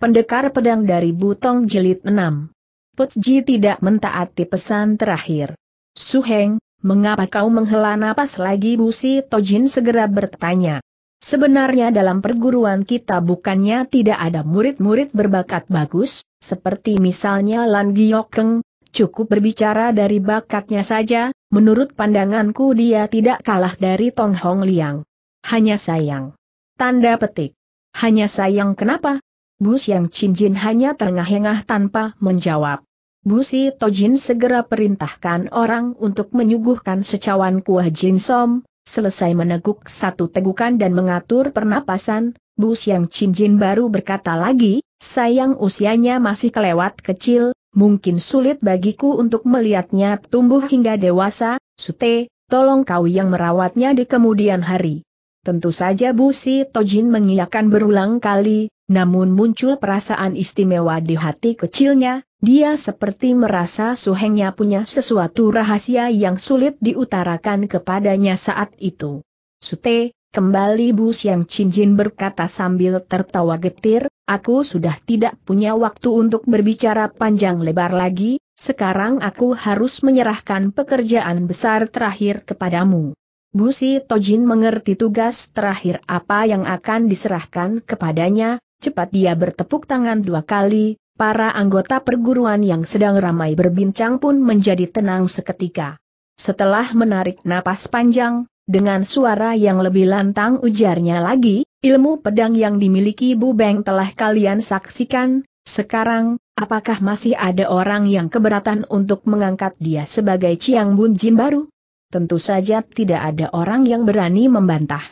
Pendekar pedang dari Butong Jilid 6. Putji tidak mentaati pesan terakhir. Suheng, mengapa kau menghela napas lagi Busi Tojin segera bertanya. Sebenarnya dalam perguruan kita bukannya tidak ada murid-murid berbakat bagus, seperti misalnya Lan Giokeng, cukup berbicara dari bakatnya saja, menurut pandanganku dia tidak kalah dari Tong Hong Liang. Hanya sayang. Tanda petik. Hanya sayang kenapa? Bu Chin Jin hanya terengah-engah tanpa menjawab. Bu Si Tojin segera perintahkan orang untuk menyuguhkan secawan kuah Jin Som. selesai meneguk satu tegukan dan mengatur pernapasan, Bu Chin Jin baru berkata lagi, sayang usianya masih kelewat kecil, mungkin sulit bagiku untuk melihatnya tumbuh hingga dewasa, Sute, tolong kau yang merawatnya di kemudian hari. Tentu saja Bu Si Tojin mengiyakan berulang kali, namun muncul perasaan istimewa di hati kecilnya, dia seperti merasa suhengnya punya sesuatu rahasia yang sulit diutarakan kepadanya saat itu. Sute, kembali Bu Siang Cincin berkata sambil tertawa getir, aku sudah tidak punya waktu untuk berbicara panjang lebar lagi, sekarang aku harus menyerahkan pekerjaan besar terakhir kepadamu. Busi Tojin mengerti tugas terakhir apa yang akan diserahkan kepadanya, Cepat dia bertepuk tangan dua kali, para anggota perguruan yang sedang ramai berbincang pun menjadi tenang seketika. Setelah menarik napas panjang, dengan suara yang lebih lantang ujarnya lagi, ilmu pedang yang dimiliki Bu Beng telah kalian saksikan, sekarang, apakah masih ada orang yang keberatan untuk mengangkat dia sebagai Chiang Bun Jin baru? Tentu saja tidak ada orang yang berani membantah.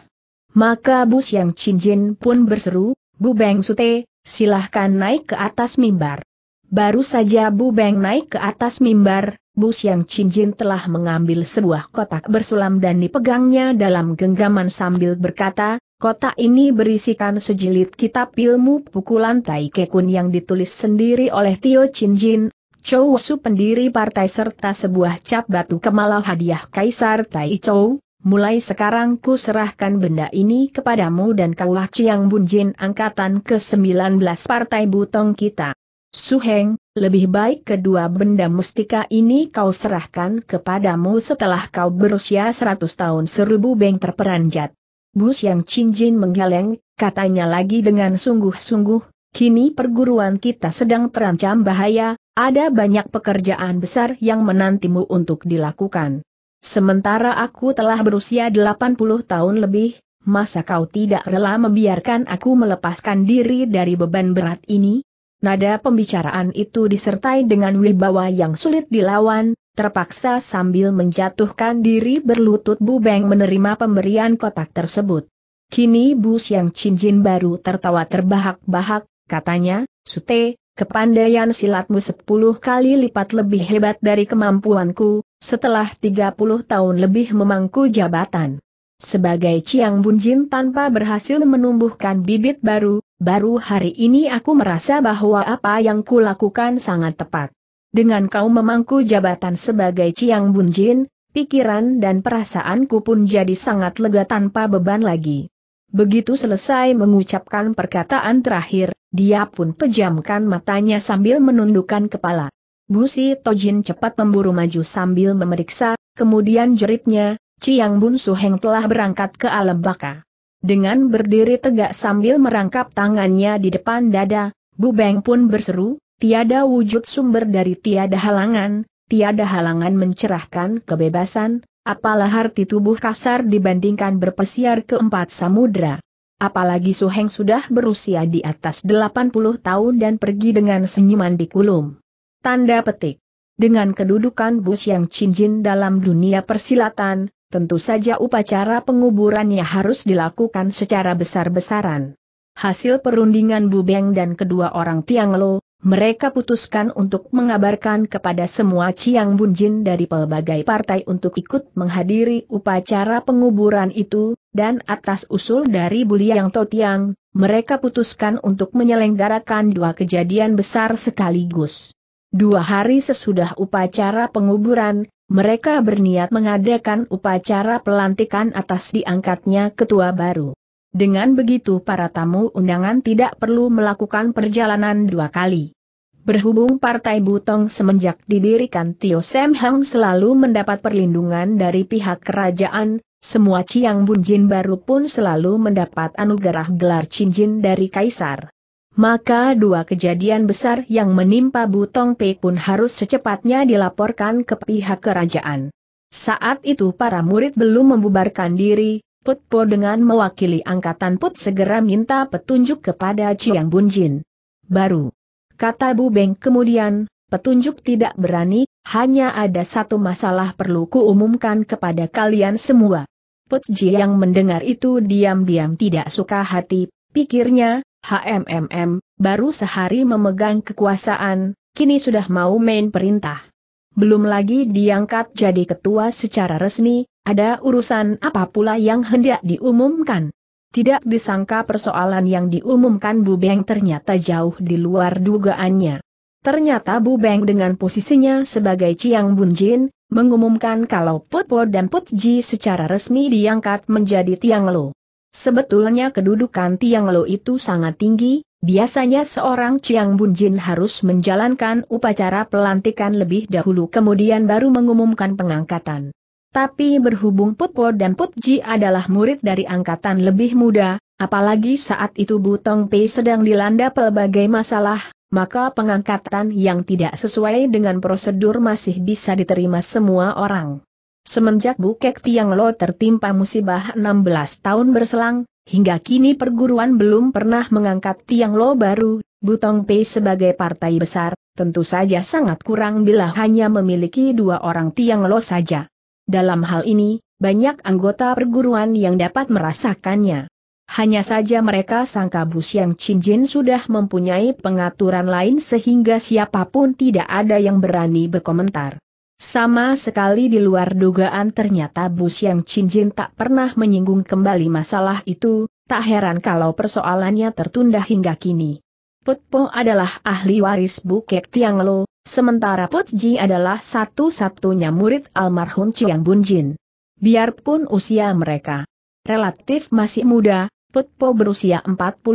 Maka Bu Siang Chin Jin pun berseru, Bu Beng Sute, silahkan naik ke atas mimbar. Baru saja Bu Beng naik ke atas mimbar, Bu Chin Cinjin telah mengambil sebuah kotak bersulam dan dipegangnya dalam genggaman sambil berkata, kotak ini berisikan sejilid kitab ilmu pukulan Tai Kekun yang ditulis sendiri oleh Tio Cinjin, Chow Su pendiri partai serta sebuah cap batu kemala hadiah Kaisar Tai Chow, mulai sekarang ku serahkan benda ini kepadamu dan kaulah Ciang Bunjin angkatan ke-19 Partai Butong kita. Suheng, lebih baik kedua benda mustika ini kau serahkan kepadamu setelah kau berusia 100 tahun seribu beng terperanjat. Bus yang Cinjin menggeleng, katanya lagi dengan sungguh-sungguh, kini perguruan kita sedang terancam bahaya, ada banyak pekerjaan besar yang menantimu untuk dilakukan. Sementara aku telah berusia 80 tahun lebih, masa kau tidak rela membiarkan aku melepaskan diri dari beban berat ini? Nada pembicaraan itu disertai dengan wibawa yang sulit dilawan, terpaksa sambil menjatuhkan diri berlutut Bubeng menerima pemberian kotak tersebut. Kini Bu Siang Cinjin baru tertawa terbahak-bahak, katanya, Sute, kepandaian silatmu sepuluh kali lipat lebih hebat dari kemampuanku, setelah 30 tahun lebih memangku jabatan. Sebagai Ciang Bunjin tanpa berhasil menumbuhkan bibit baru, baru hari ini aku merasa bahwa apa yang kulakukan sangat tepat. Dengan kau memangku jabatan sebagai Ciang Bunjin, pikiran dan perasaanku pun jadi sangat lega tanpa beban lagi. Begitu selesai mengucapkan perkataan terakhir, dia pun pejamkan matanya sambil menundukkan kepala. Busi Tojin cepat memburu maju sambil memeriksa, kemudian jeritnya, Ciang Bun Suheng telah berangkat ke alam baka. Dengan berdiri tegak sambil merangkap tangannya di depan dada, Bu Beng pun berseru, tiada wujud sumber dari tiada halangan, tiada halangan mencerahkan kebebasan, apalah arti tubuh kasar dibandingkan berpesiar ke empat samudra. Apalagi Suheng sudah berusia di atas 80 tahun dan pergi dengan senyuman di kulum. Tanda petik. Dengan kedudukan Bus yang cincin dalam dunia persilatan, tentu saja upacara penguburannya harus dilakukan secara besar-besaran. Hasil perundingan Bubeng dan kedua orang Tianglo, mereka putuskan untuk mengabarkan kepada semua Ciang Bunjin dari pelbagai partai untuk ikut menghadiri upacara penguburan itu, dan atas usul dari Buliang Tiang, mereka putuskan untuk menyelenggarakan dua kejadian besar sekaligus. Dua hari sesudah upacara penguburan, mereka berniat mengadakan upacara pelantikan atas diangkatnya ketua baru. Dengan begitu para tamu undangan tidak perlu melakukan perjalanan dua kali. Berhubung Partai Butong semenjak didirikan Tio Sam Hang selalu mendapat perlindungan dari pihak kerajaan, semua Ciang Bunjin baru pun selalu mendapat anugerah gelar cincin dari Kaisar maka dua kejadian besar yang menimpa Butong Pei pun harus secepatnya dilaporkan ke pihak kerajaan. Saat itu para murid belum membubarkan diri, Put Po dengan mewakili angkatan Put segera minta petunjuk kepada Chiang Bunjin. Baru, kata Bu Beng kemudian, petunjuk tidak berani, hanya ada satu masalah perlu kuumumkan kepada kalian semua. Put Ji yang mendengar itu diam-diam tidak suka hati, pikirnya, HMMM, baru sehari memegang kekuasaan, kini sudah mau main perintah. Belum lagi diangkat jadi ketua secara resmi, ada urusan apa pula yang hendak diumumkan. Tidak disangka persoalan yang diumumkan Bu Beng ternyata jauh di luar dugaannya. Ternyata Bu Beng dengan posisinya sebagai Ciang Bunjin, mengumumkan kalau Put Po dan Put Ji secara resmi diangkat menjadi Tiang Lo. Sebetulnya kedudukan Tiang Lo itu sangat tinggi, biasanya seorang Chiang Bunjin harus menjalankan upacara pelantikan lebih dahulu kemudian baru mengumumkan pengangkatan. Tapi berhubung Putpo dan Putji adalah murid dari angkatan lebih muda, apalagi saat itu Butong Pei sedang dilanda pelbagai masalah, maka pengangkatan yang tidak sesuai dengan prosedur masih bisa diterima semua orang. Semenjak Bukek Tiang Lo tertimpa musibah 16 tahun berselang, hingga kini perguruan belum pernah mengangkat Tiang Lo baru, Butong Pei sebagai partai besar, tentu saja sangat kurang bila hanya memiliki dua orang Tiang Lo saja. Dalam hal ini, banyak anggota perguruan yang dapat merasakannya. Hanya saja mereka sangka Bus yang Cinjin sudah mempunyai pengaturan lain sehingga siapapun tidak ada yang berani berkomentar. Sama sekali di luar dugaan ternyata Bu yang Jin tak pernah menyinggung kembali masalah itu, tak heran kalau persoalannya tertunda hingga kini. Put Po adalah ahli waris Tiang Tianglo, sementara Put Ji adalah satu-satunya murid almarhum Chiang Bunjin. Biarpun usia mereka relatif masih muda, Put Po berusia 48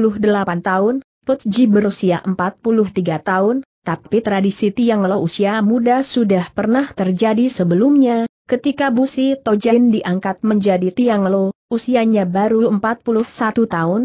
tahun, Put Ji berusia 43 tahun, tapi tradisi Tiang Lo usia muda sudah pernah terjadi sebelumnya, ketika Busi Tojin diangkat menjadi Tiang Lo, usianya baru 41 tahun,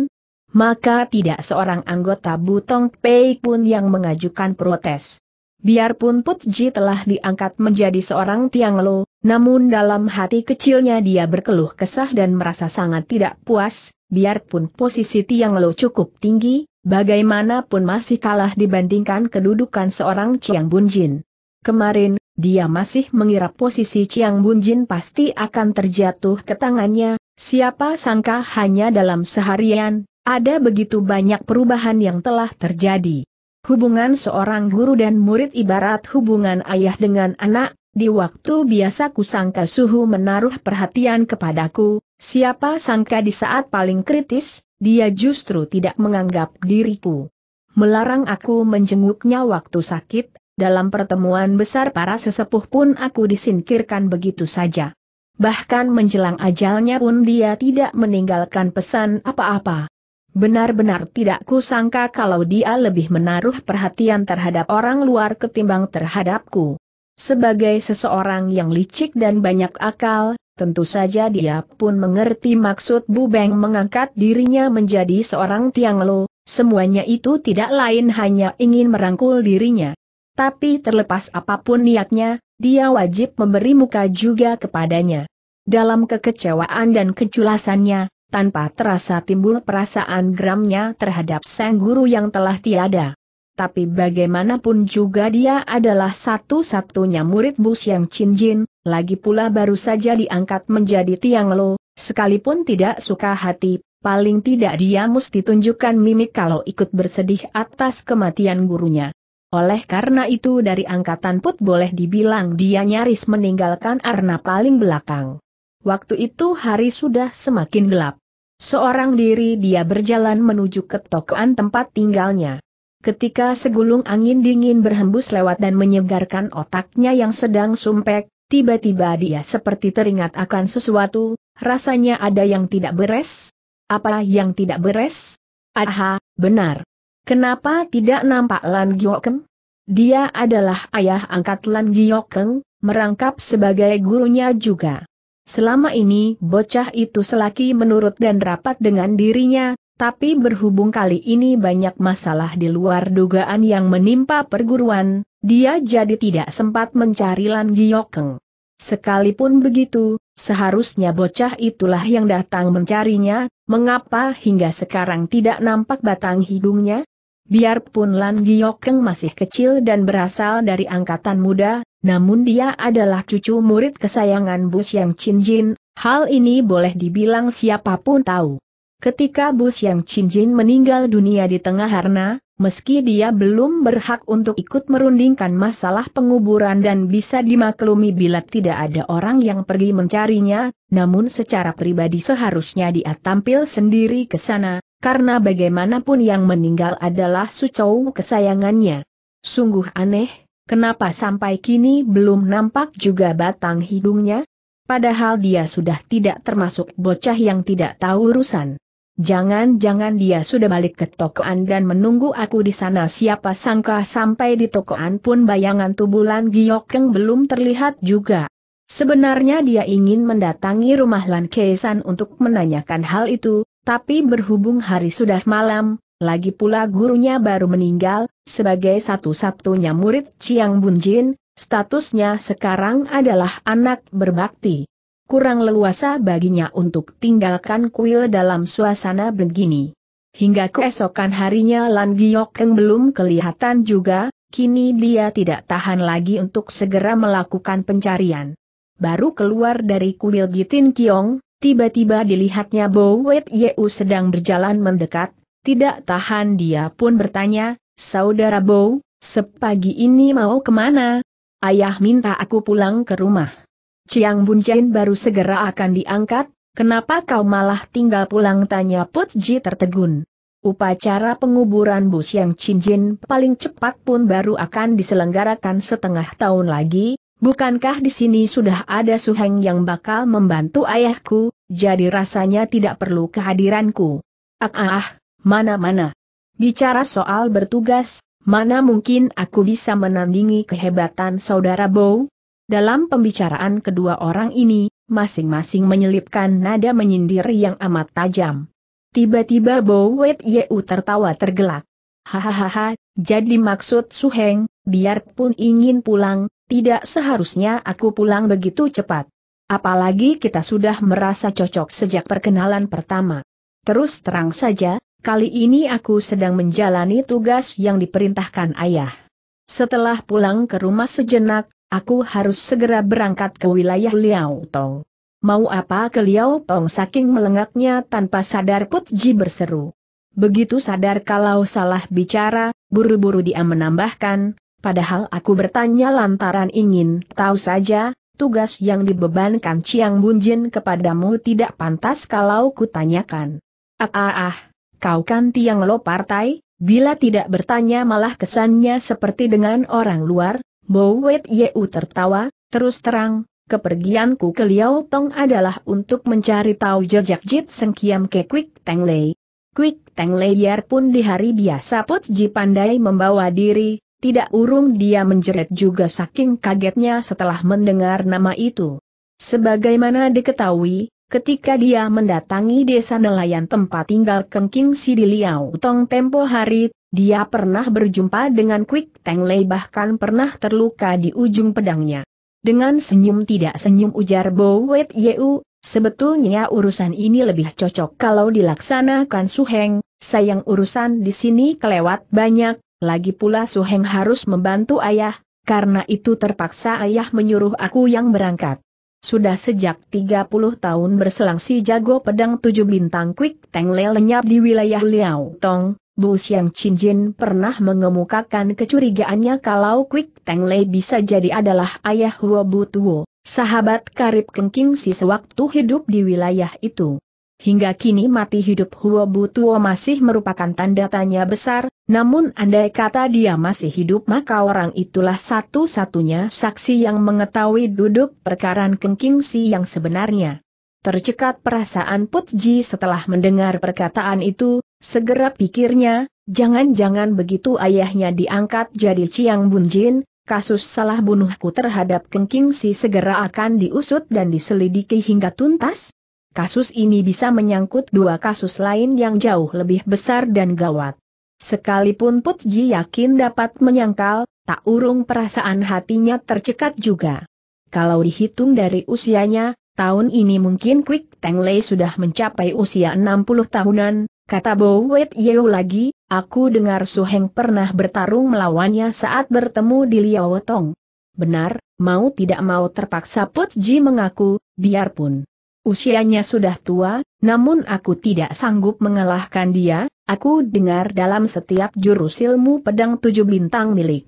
maka tidak seorang anggota Butong Pei pun yang mengajukan protes. Biarpun Putji telah diangkat menjadi seorang Tiang Lo, namun dalam hati kecilnya dia berkeluh kesah dan merasa sangat tidak puas, biarpun posisi Tiang Lo cukup tinggi, bagaimanapun masih kalah dibandingkan kedudukan seorang Chiang Bunjin. Kemarin, dia masih mengira posisi Chiang Bunjin pasti akan terjatuh ke tangannya, siapa sangka hanya dalam seharian, ada begitu banyak perubahan yang telah terjadi. Hubungan seorang guru dan murid ibarat hubungan ayah dengan anak, di waktu biasa kusangka suhu menaruh perhatian kepadaku, Siapa sangka di saat paling kritis, dia justru tidak menganggap diriku. Melarang aku menjenguknya waktu sakit, dalam pertemuan besar para sesepuh pun aku disingkirkan begitu saja. Bahkan menjelang ajalnya pun dia tidak meninggalkan pesan apa-apa. Benar-benar tidak kusangka kalau dia lebih menaruh perhatian terhadap orang luar ketimbang terhadapku. Sebagai seseorang yang licik dan banyak akal, Tentu saja dia pun mengerti maksud Bu Beng mengangkat dirinya menjadi seorang tiang lo, semuanya itu tidak lain hanya ingin merangkul dirinya. Tapi terlepas apapun niatnya, dia wajib memberi muka juga kepadanya. Dalam kekecewaan dan keculasannya, tanpa terasa timbul perasaan geramnya terhadap sang guru yang telah tiada tapi bagaimanapun juga dia adalah satu-satunya murid Bus yang Cinjin, lagi pula baru saja diangkat menjadi Tiang Lo, sekalipun tidak suka hati, paling tidak dia mesti tunjukkan mimik kalau ikut bersedih atas kematian gurunya. Oleh karena itu dari angkatan put boleh dibilang dia nyaris meninggalkan Arna paling belakang. Waktu itu hari sudah semakin gelap. Seorang diri dia berjalan menuju ke tokoan tempat tinggalnya. Ketika segulung angin dingin berhembus lewat dan menyegarkan otaknya yang sedang sumpek, tiba-tiba dia seperti teringat akan sesuatu, rasanya ada yang tidak beres. Apa yang tidak beres? Aha, benar. Kenapa tidak nampak Lan Giokeng? Dia adalah ayah angkat Lan Giokeng, merangkap sebagai gurunya juga. Selama ini bocah itu selaki menurut dan rapat dengan dirinya, tapi berhubung kali ini banyak masalah di luar dugaan yang menimpa perguruan, dia jadi tidak sempat mencari Lan Giokeng. Sekalipun begitu, seharusnya bocah itulah yang datang mencarinya, mengapa hingga sekarang tidak nampak batang hidungnya? Biarpun Lan Giokeng masih kecil dan berasal dari angkatan muda, namun dia adalah cucu murid kesayangan Bus Yang Chin Jin, hal ini boleh dibilang siapapun tahu. Ketika Bu Xiang Qinjin meninggal dunia di tengah harna, meski dia belum berhak untuk ikut merundingkan masalah penguburan dan bisa dimaklumi bila tidak ada orang yang pergi mencarinya, namun secara pribadi seharusnya dia tampil sendiri ke sana, karena bagaimanapun yang meninggal adalah Sucou kesayangannya. Sungguh aneh, kenapa sampai kini belum nampak juga batang hidungnya? Padahal dia sudah tidak termasuk bocah yang tidak tahu urusan. Jangan-jangan dia sudah balik ke tokoan dan menunggu aku di sana siapa sangka sampai di tokoan pun bayangan tubulan Giokeng belum terlihat juga. Sebenarnya dia ingin mendatangi rumah Lan Kesan untuk menanyakan hal itu, tapi berhubung hari sudah malam, lagi pula gurunya baru meninggal, sebagai satu-satunya murid Chiang Bunjin, statusnya sekarang adalah anak berbakti kurang leluasa baginya untuk tinggalkan kuil dalam suasana begini. Hingga keesokan harinya Lan Giokeng belum kelihatan juga, kini dia tidak tahan lagi untuk segera melakukan pencarian. Baru keluar dari kuil Gitin Kiong, tiba-tiba dilihatnya Bo Wet Yeu sedang berjalan mendekat, tidak tahan dia pun bertanya, Saudara Bo, sepagi ini mau kemana? Ayah minta aku pulang ke rumah. Chiang Jain baru segera akan diangkat, kenapa kau malah tinggal pulang tanya Putji tertegun. Upacara penguburan Bus yang Cincin paling cepat pun baru akan diselenggarakan setengah tahun lagi, bukankah di sini sudah ada suheng yang bakal membantu ayahku, jadi rasanya tidak perlu kehadiranku. Ah ah, ah mana-mana. Bicara soal bertugas, mana mungkin aku bisa menandingi kehebatan saudara Bow? Dalam pembicaraan kedua orang ini, masing-masing menyelipkan nada menyindir yang amat tajam. Tiba-tiba Bo Wet Yeu tertawa tergelak. Hahaha, jadi maksud Suheng, biarpun ingin pulang, tidak seharusnya aku pulang begitu cepat. Apalagi kita sudah merasa cocok sejak perkenalan pertama. Terus terang saja, kali ini aku sedang menjalani tugas yang diperintahkan ayah. Setelah pulang ke rumah sejenak, Aku harus segera berangkat ke wilayah Liao Tong. Mau apa ke Liao Tong saking melengaknya tanpa sadar Putji berseru. Begitu sadar kalau salah bicara, buru-buru dia menambahkan, padahal aku bertanya lantaran ingin tahu saja, tugas yang dibebankan Chiang Bunjin kepadamu tidak pantas kalau kutanyakan. Ah ah ah, kau kan tiang lo partai, bila tidak bertanya malah kesannya seperti dengan orang luar, Bowet Yeu tertawa, terus terang, kepergianku ke Liao Tong adalah untuk mencari tahu jejak Jit Seng Kiam ke Quick Tang Lei. Quick Lei Leyer pun di hari biasa Put Ji pandai membawa diri, tidak urung dia menjerit juga saking kagetnya setelah mendengar nama itu. Sebagaimana diketahui, Ketika dia mendatangi desa nelayan tempat tinggal Kengking di Liao Tong tempo hari, dia pernah berjumpa dengan Quick Tang Lei bahkan pernah terluka di ujung pedangnya. Dengan senyum tidak senyum ujar Bo Yeu, sebetulnya urusan ini lebih cocok kalau dilaksanakan Su Heng. sayang urusan di sini kelewat banyak, lagi pula Su Heng harus membantu ayah, karena itu terpaksa ayah menyuruh aku yang berangkat. Sudah sejak 30 tahun berselang si jago pedang tujuh bintang Quick Teng Le lenyap di wilayah Liao Tong, Bu Xiang Chin Jin pernah mengemukakan kecurigaannya kalau Quick Teng Le bisa jadi adalah ayah Huo Bu Tuo, sahabat karib Keng kengking si sewaktu hidup di wilayah itu hingga kini mati hidup Huo Butuo masih merupakan tanda tanya besar, namun andai kata dia masih hidup maka orang itulah satu-satunya saksi yang mengetahui duduk perkaraan Kengking Si yang sebenarnya. Tercekat perasaan Put setelah mendengar perkataan itu, segera pikirnya, jangan-jangan begitu ayahnya diangkat jadi Chiang Bunjin, kasus salah bunuhku terhadap Kengking Si segera akan diusut dan diselidiki hingga tuntas? kasus ini bisa menyangkut dua kasus lain yang jauh lebih besar dan gawat. Sekalipun Putji yakin dapat menyangkal, tak urung perasaan hatinya tercekat juga. Kalau dihitung dari usianya, tahun ini mungkin Quick Teng Lei sudah mencapai usia 60 tahunan, kata Bo Wet Yeo lagi, aku dengar Su Heng pernah bertarung melawannya saat bertemu di Liao Tong. Benar, mau tidak mau terpaksa Putji mengaku, biarpun Usianya sudah tua, namun aku tidak sanggup mengalahkan dia, aku dengar dalam setiap jurus ilmu pedang tujuh bintang milik.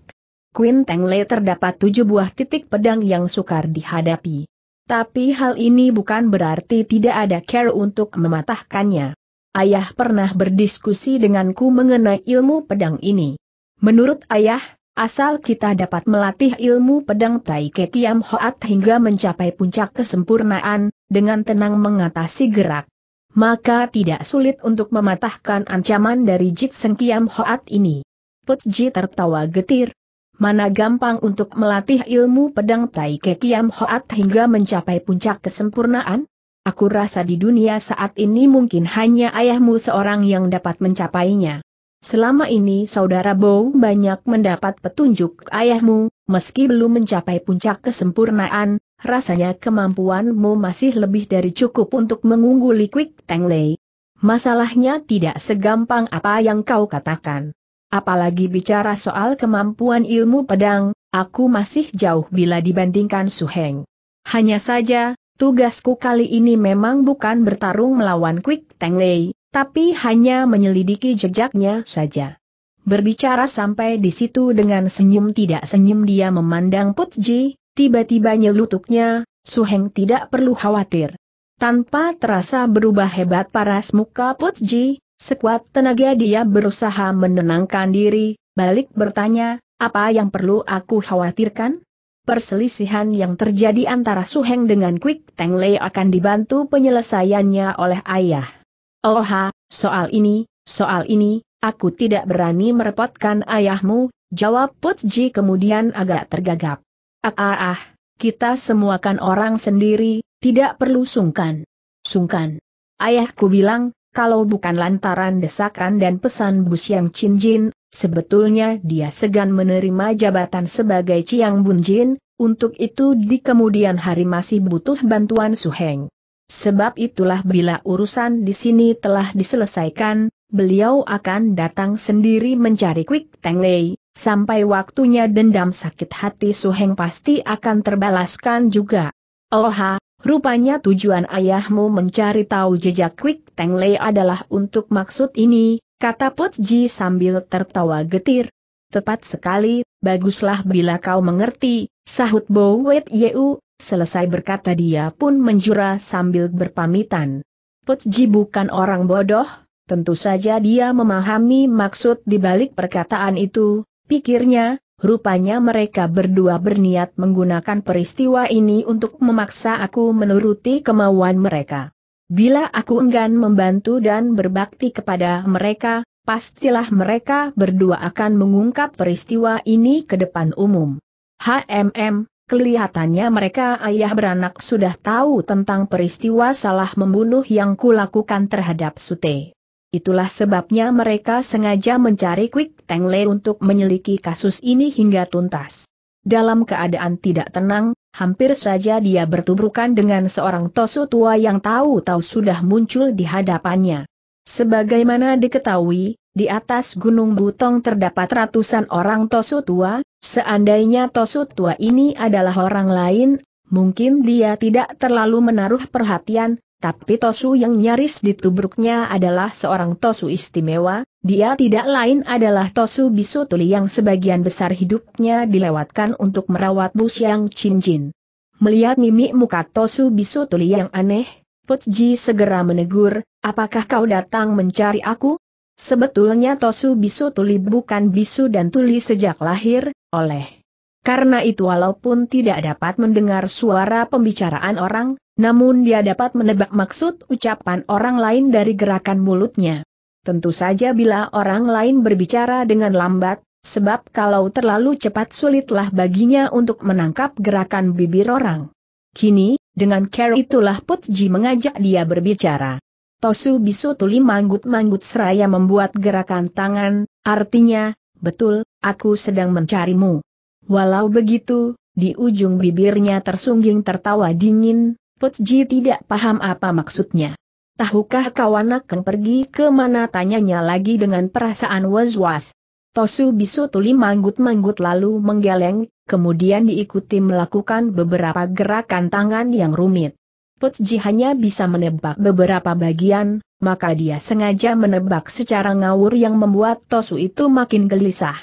Queen Le terdapat tujuh buah titik pedang yang sukar dihadapi. Tapi hal ini bukan berarti tidak ada care untuk mematahkannya. Ayah pernah berdiskusi denganku mengenai ilmu pedang ini. Menurut ayah, Asal kita dapat melatih ilmu pedang Tai Ketiam Hoat hingga mencapai puncak kesempurnaan, dengan tenang mengatasi gerak. Maka tidak sulit untuk mematahkan ancaman dari Jit Seng Tiam Hoat ini. Putji tertawa getir. Mana gampang untuk melatih ilmu pedang Tai Ketiam Hoat hingga mencapai puncak kesempurnaan? Aku rasa di dunia saat ini mungkin hanya ayahmu seorang yang dapat mencapainya. Selama ini saudara Bow banyak mendapat petunjuk ayahmu, meski belum mencapai puncak kesempurnaan, rasanya kemampuanmu masih lebih dari cukup untuk mengungguli Quick Tang Lei. Masalahnya tidak segampang apa yang kau katakan. Apalagi bicara soal kemampuan ilmu pedang, aku masih jauh bila dibandingkan Su Heng. Hanya saja, tugasku kali ini memang bukan bertarung melawan Quick Tang Lei, tapi hanya menyelidiki jejaknya saja. Berbicara sampai di situ dengan senyum tidak senyum dia memandang Putji, tiba-tiba nyelutuknya, Suheng tidak perlu khawatir. Tanpa terasa berubah hebat paras muka Putji, sekuat tenaga dia berusaha menenangkan diri, balik bertanya, apa yang perlu aku khawatirkan? Perselisihan yang terjadi antara Suheng dengan Quick Tang Lei akan dibantu penyelesaiannya oleh ayah. Oh soal ini, soal ini, aku tidak berani merepotkan ayahmu, jawab Putji kemudian agak tergagap. Ah ah ah, kita semua kan orang sendiri, tidak perlu sungkan. Sungkan. Ayahku bilang, kalau bukan lantaran desakan dan pesan Bus Yang cinjin, sebetulnya dia segan menerima jabatan sebagai Ciang Bunjin. untuk itu di kemudian hari masih butuh bantuan Su Heng. Sebab itulah bila urusan di sini telah diselesaikan, beliau akan datang sendiri mencari Quick Tang Lei, sampai waktunya dendam sakit hati Su Heng pasti akan terbalaskan juga. Oha, rupanya tujuan ayahmu mencari tahu jejak Quick Tang Lei adalah untuk maksud ini, kata Put Ji sambil tertawa getir. Tepat sekali, baguslah bila kau mengerti, sahut Bo Wet Yeu, Selesai berkata dia pun menjura sambil berpamitan. Putji bukan orang bodoh, tentu saja dia memahami maksud di balik perkataan itu, pikirnya, rupanya mereka berdua berniat menggunakan peristiwa ini untuk memaksa aku menuruti kemauan mereka. Bila aku enggan membantu dan berbakti kepada mereka, pastilah mereka berdua akan mengungkap peristiwa ini ke depan umum. HMM, Kelihatannya mereka ayah beranak sudah tahu tentang peristiwa salah membunuh yang kulakukan terhadap Sute. Itulah sebabnya mereka sengaja mencari Quick Tang Lei untuk menyelidiki kasus ini hingga tuntas. Dalam keadaan tidak tenang, hampir saja dia bertubrukan dengan seorang tosu tua yang tahu-tahu sudah muncul di hadapannya. Sebagaimana diketahui, di atas Gunung Butong terdapat ratusan orang Tosu Tua, seandainya Tosu Tua ini adalah orang lain, mungkin dia tidak terlalu menaruh perhatian, tapi Tosu yang nyaris ditubruknya adalah seorang Tosu istimewa, dia tidak lain adalah Tosu Bisutuli yang sebagian besar hidupnya dilewatkan untuk merawat Busyang Cincin. Melihat mimik muka Tosu Bisutuli yang aneh, Putji segera menegur, apakah kau datang mencari aku? Sebetulnya Tosu Bisu Tuli bukan Bisu dan Tuli sejak lahir, oleh. Karena itu walaupun tidak dapat mendengar suara pembicaraan orang, namun dia dapat menebak maksud ucapan orang lain dari gerakan mulutnya. Tentu saja bila orang lain berbicara dengan lambat, sebab kalau terlalu cepat sulitlah baginya untuk menangkap gerakan bibir orang. Kini, dengan care itulah Putji mengajak dia berbicara. Tosu Bisu Tuli manggut-manggut seraya membuat gerakan tangan, artinya, betul, aku sedang mencarimu. Walau begitu, di ujung bibirnya tersungging tertawa dingin, Putji tidak paham apa maksudnya. Tahukah anak akan pergi ke mana tanyanya lagi dengan perasaan was-was. Tosu Bisu Tuli manggut-manggut lalu menggeleng, kemudian diikuti melakukan beberapa gerakan tangan yang rumit. Putji hanya bisa menebak beberapa bagian, maka dia sengaja menebak secara ngawur yang membuat Tosu itu makin gelisah.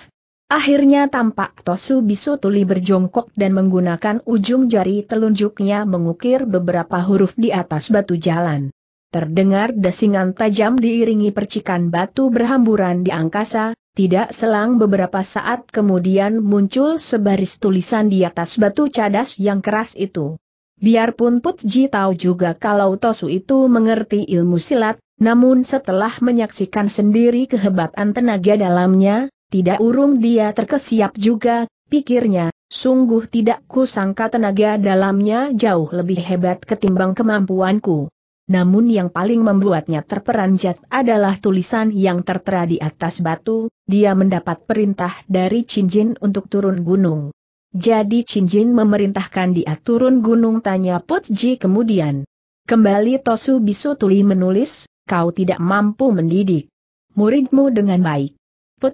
Akhirnya tampak Tosu Bisu Tuli berjongkok dan menggunakan ujung jari telunjuknya mengukir beberapa huruf di atas batu jalan. Terdengar desingan tajam diiringi percikan batu berhamburan di angkasa, tidak selang beberapa saat kemudian muncul sebaris tulisan di atas batu cadas yang keras itu. Biarpun Putji tahu juga kalau Tosu itu mengerti ilmu silat, namun setelah menyaksikan sendiri kehebatan tenaga dalamnya, tidak urung dia terkesiap juga, pikirnya, sungguh tidak kusangka tenaga dalamnya jauh lebih hebat ketimbang kemampuanku namun yang paling membuatnya terperanjat adalah tulisan yang tertera di atas batu, dia mendapat perintah dari Jin untuk turun gunung. Jadi Jin memerintahkan dia turun gunung tanya Ji kemudian. Kembali Tosu Bisu Tuli menulis, kau tidak mampu mendidik muridmu dengan baik.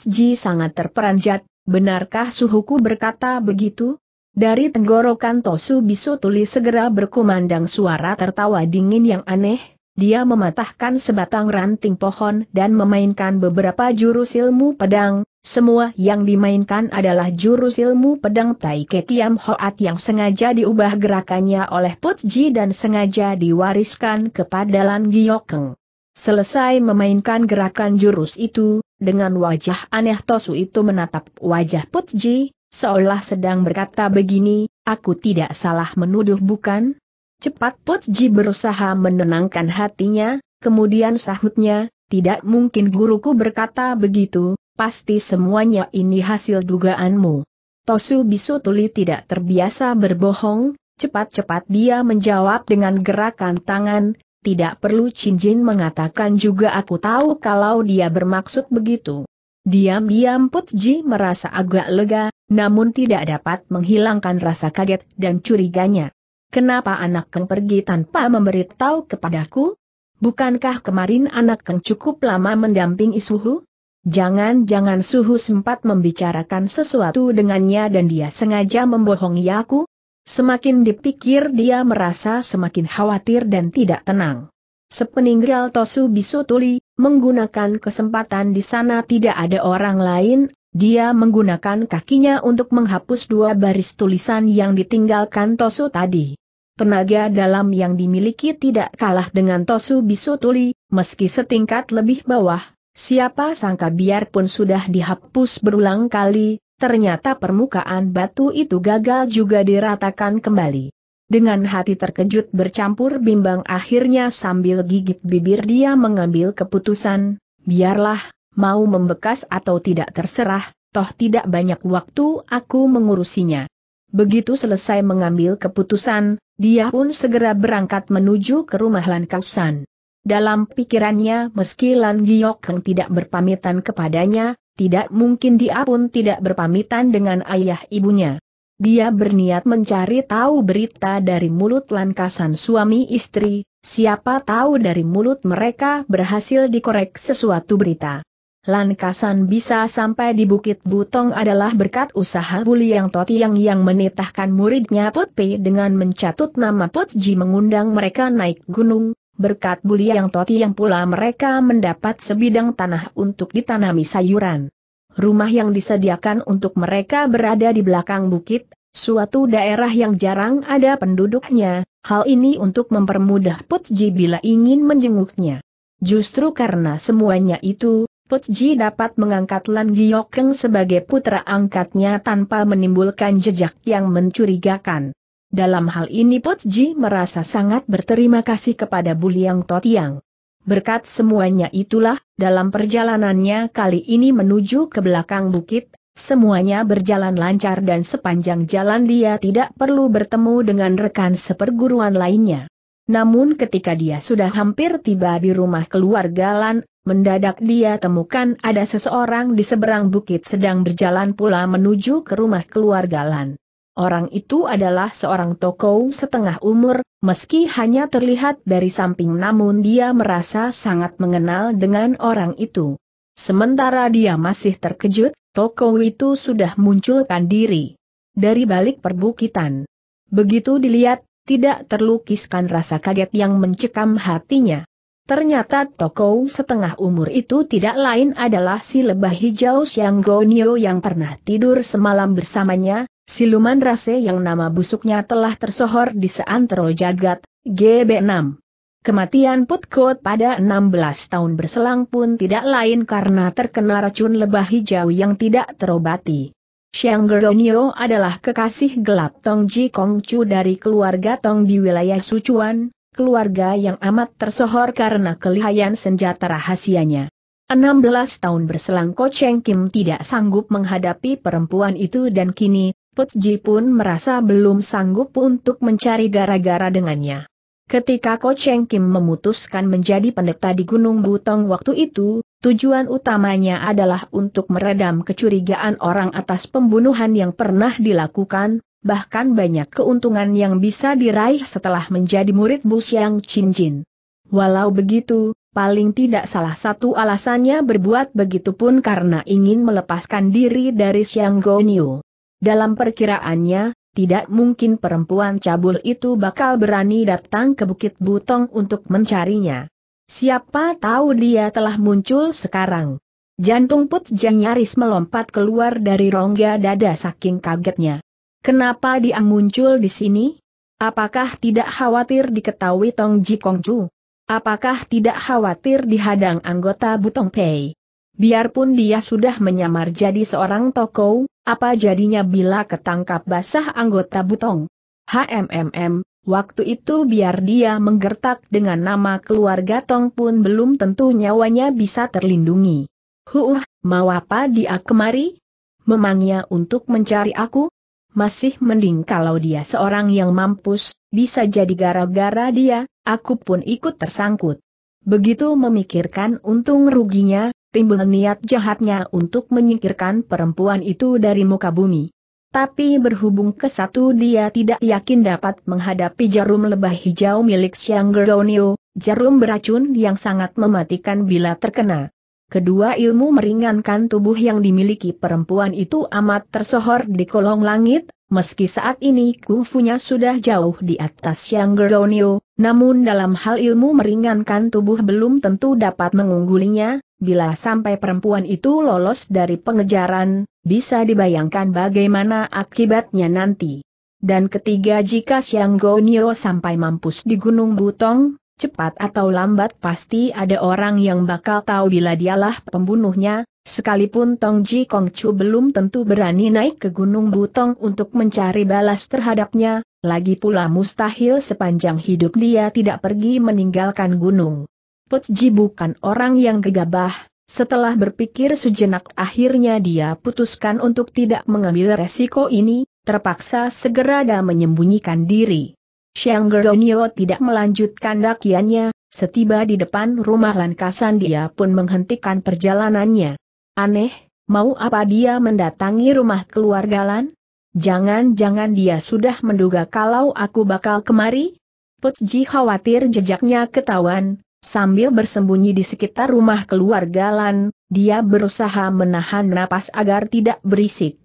Ji sangat terperanjat, benarkah suhuku berkata begitu? Dari tenggorokan Tosu Bisu Tuli segera berkumandang suara tertawa dingin yang aneh, dia mematahkan sebatang ranting pohon dan memainkan beberapa jurus ilmu pedang, semua yang dimainkan adalah jurus ilmu pedang Tai Ketiam Hoat yang sengaja diubah gerakannya oleh Putji dan sengaja diwariskan kepada Lan Giokeng. Selesai memainkan gerakan jurus itu, dengan wajah aneh Tosu itu menatap wajah Putji, Seolah sedang berkata begini, aku tidak salah menuduh bukan? Cepat Putji berusaha menenangkan hatinya, kemudian sahutnya, tidak mungkin guruku berkata begitu, pasti semuanya ini hasil dugaanmu. Tosu Bisu Tuli tidak terbiasa berbohong, cepat-cepat dia menjawab dengan gerakan tangan, tidak perlu cincin mengatakan juga aku tahu kalau dia bermaksud begitu. Diam-diam Putji merasa agak lega, namun tidak dapat menghilangkan rasa kaget dan curiganya. Kenapa anak Keng pergi tanpa memberitahu kepadaku? Bukankah kemarin anak Keng cukup lama mendampingi Suhu? Jangan-jangan Suhu sempat membicarakan sesuatu dengannya dan dia sengaja membohongi aku? Semakin dipikir dia merasa semakin khawatir dan tidak tenang. Sepeninggal Tosu Bisutuli, menggunakan kesempatan di sana tidak ada orang lain, dia menggunakan kakinya untuk menghapus dua baris tulisan yang ditinggalkan Tosu tadi. Tenaga dalam yang dimiliki tidak kalah dengan Tosu Bisu Tuli, meski setingkat lebih bawah, siapa sangka biarpun sudah dihapus berulang kali, ternyata permukaan batu itu gagal juga diratakan kembali. Dengan hati terkejut bercampur bimbang akhirnya sambil gigit bibir dia mengambil keputusan, biarlah, mau membekas atau tidak terserah, toh tidak banyak waktu aku mengurusinya. Begitu selesai mengambil keputusan, dia pun segera berangkat menuju ke rumah Lan Kausan. Dalam pikirannya meski Lan Giok Heng tidak berpamitan kepadanya, tidak mungkin dia pun tidak berpamitan dengan ayah ibunya. Dia berniat mencari tahu berita dari mulut Lan Kausan suami istri, siapa tahu dari mulut mereka berhasil dikorek sesuatu berita. Lankasan bisa sampai di Bukit Butong adalah berkat usaha Yang Toti yang menitahkan muridnya Put P dengan mencatut nama Put mengundang mereka naik gunung, berkat Yang Buliang Yang pula mereka mendapat sebidang tanah untuk ditanami sayuran. Rumah yang disediakan untuk mereka berada di belakang bukit, suatu daerah yang jarang ada penduduknya, hal ini untuk mempermudah Putji bila ingin menjenguknya. Justru karena semuanya itu, Ji dapat mengangkat Lan Giokeng sebagai putra angkatnya tanpa menimbulkan jejak yang mencurigakan. Dalam hal ini Ji merasa sangat berterima kasih kepada Buliang Totiang. Berkat semuanya itulah, dalam perjalanannya kali ini menuju ke belakang bukit, semuanya berjalan lancar dan sepanjang jalan dia tidak perlu bertemu dengan rekan seperguruan lainnya. Namun ketika dia sudah hampir tiba di rumah keluarga Lan Mendadak dia temukan ada seseorang di seberang bukit sedang berjalan pula menuju ke rumah keluarga Lan. Orang itu adalah seorang tokoh setengah umur, meski hanya terlihat dari samping namun dia merasa sangat mengenal dengan orang itu. Sementara dia masih terkejut, tokoh itu sudah munculkan diri. Dari balik perbukitan. Begitu dilihat, tidak terlukiskan rasa kaget yang mencekam hatinya. Ternyata tokoh setengah umur itu tidak lain adalah si lebah hijau Siang Gonio yang pernah tidur semalam bersamanya, siluman rase yang nama busuknya telah tersohor di seantero jagat, GB6. Kematian Putkot pada 16 tahun berselang pun tidak lain karena terkena racun lebah hijau yang tidak terobati. Xiang Gonio adalah kekasih gelap Tong Ji Kongcu dari keluarga Tong di wilayah Sichuan, keluarga yang amat tersohor karena kelihayan senjata rahasianya. 16 tahun berselang Ko Cheng Kim tidak sanggup menghadapi perempuan itu dan kini, Put Ji pun merasa belum sanggup untuk mencari gara-gara dengannya. Ketika Ko Cheng Kim memutuskan menjadi pendeta di Gunung Butong waktu itu, tujuan utamanya adalah untuk meredam kecurigaan orang atas pembunuhan yang pernah dilakukan, bahkan banyak keuntungan yang bisa diraih setelah menjadi murid Bu Xiang Jin. Walau begitu, paling tidak salah satu alasannya berbuat begitu pun karena ingin melepaskan diri dari Xiang Goniu. Dalam perkiraannya, tidak mungkin perempuan cabul itu bakal berani datang ke Bukit Butong untuk mencarinya. Siapa tahu dia telah muncul sekarang. Jantung Putja nyaris melompat keluar dari rongga dada saking kagetnya. Kenapa dia muncul di sini? Apakah tidak khawatir diketahui Tong Ji Kong Chu? Apakah tidak khawatir dihadang anggota Butong Pei? Biarpun dia sudah menyamar jadi seorang toko, apa jadinya bila ketangkap basah anggota Butong? HMMM, waktu itu biar dia menggertak dengan nama keluarga Tong pun belum tentu nyawanya bisa terlindungi. Huh, mau apa dia kemari? Memangnya untuk mencari aku? masih mending kalau dia seorang yang mampus, bisa jadi gara-gara dia, aku pun ikut tersangkut. Begitu memikirkan untung ruginya, timbul niat jahatnya untuk menyingkirkan perempuan itu dari muka bumi. Tapi berhubung ke satu dia tidak yakin dapat menghadapi jarum lebah hijau milik Xiang Gergonio, jarum beracun yang sangat mematikan bila terkena. Kedua ilmu meringankan tubuh yang dimiliki perempuan itu amat tersohor di kolong langit, meski saat ini kungfunya sudah jauh di atas Yang Gerdonio, namun dalam hal ilmu meringankan tubuh belum tentu dapat mengunggulinya, bila sampai perempuan itu lolos dari pengejaran, bisa dibayangkan bagaimana akibatnya nanti. Dan ketiga jika Siang Gonio sampai mampus di Gunung Butong, cepat atau lambat pasti ada orang yang bakal tahu bila dialah pembunuhnya, sekalipun Tong Ji Kong Chu belum tentu berani naik ke Gunung Butong untuk mencari balas terhadapnya, lagi pula mustahil sepanjang hidup dia tidak pergi meninggalkan gunung. Put Ji bukan orang yang gegabah, setelah berpikir sejenak akhirnya dia putuskan untuk tidak mengambil resiko ini, terpaksa segera dan menyembunyikan diri. Shanggeronio tidak melanjutkan dakiannya, setiba di depan rumah Lankasan dia pun menghentikan perjalanannya. Aneh, mau apa dia mendatangi rumah keluarga Lan? Jangan-jangan dia sudah menduga kalau aku bakal kemari? Putji khawatir jejaknya ketahuan, sambil bersembunyi di sekitar rumah keluarga Lan, dia berusaha menahan napas agar tidak berisik.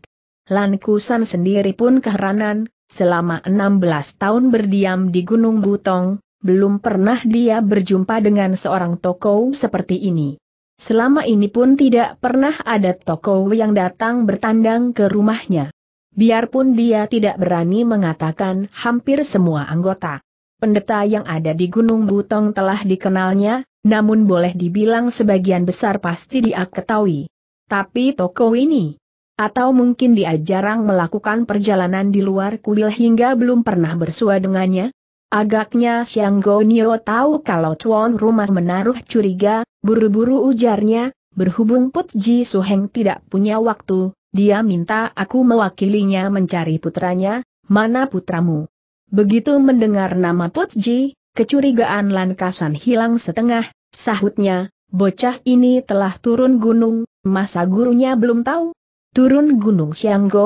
Lan Kusan sendiri pun keheranan, Selama 16 tahun berdiam di Gunung Butong, belum pernah dia berjumpa dengan seorang tokoh seperti ini. Selama ini pun tidak pernah ada tokoh yang datang bertandang ke rumahnya. Biarpun dia tidak berani mengatakan hampir semua anggota. Pendeta yang ada di Gunung Butong telah dikenalnya, namun boleh dibilang sebagian besar pasti dia ketahui. Tapi tokoh ini, atau mungkin dia jarang melakukan perjalanan di luar kuil hingga belum pernah bersua dengannya? Agaknya Xiang Gonio tahu kalau tuan rumah menaruh curiga, buru-buru ujarnya, berhubung Put Ji Suheng tidak punya waktu, dia minta aku mewakilinya mencari putranya, mana putramu? Begitu mendengar nama Put Ji, kecurigaan Lankasan hilang setengah, sahutnya, bocah ini telah turun gunung, masa gurunya belum tahu? Turun gunung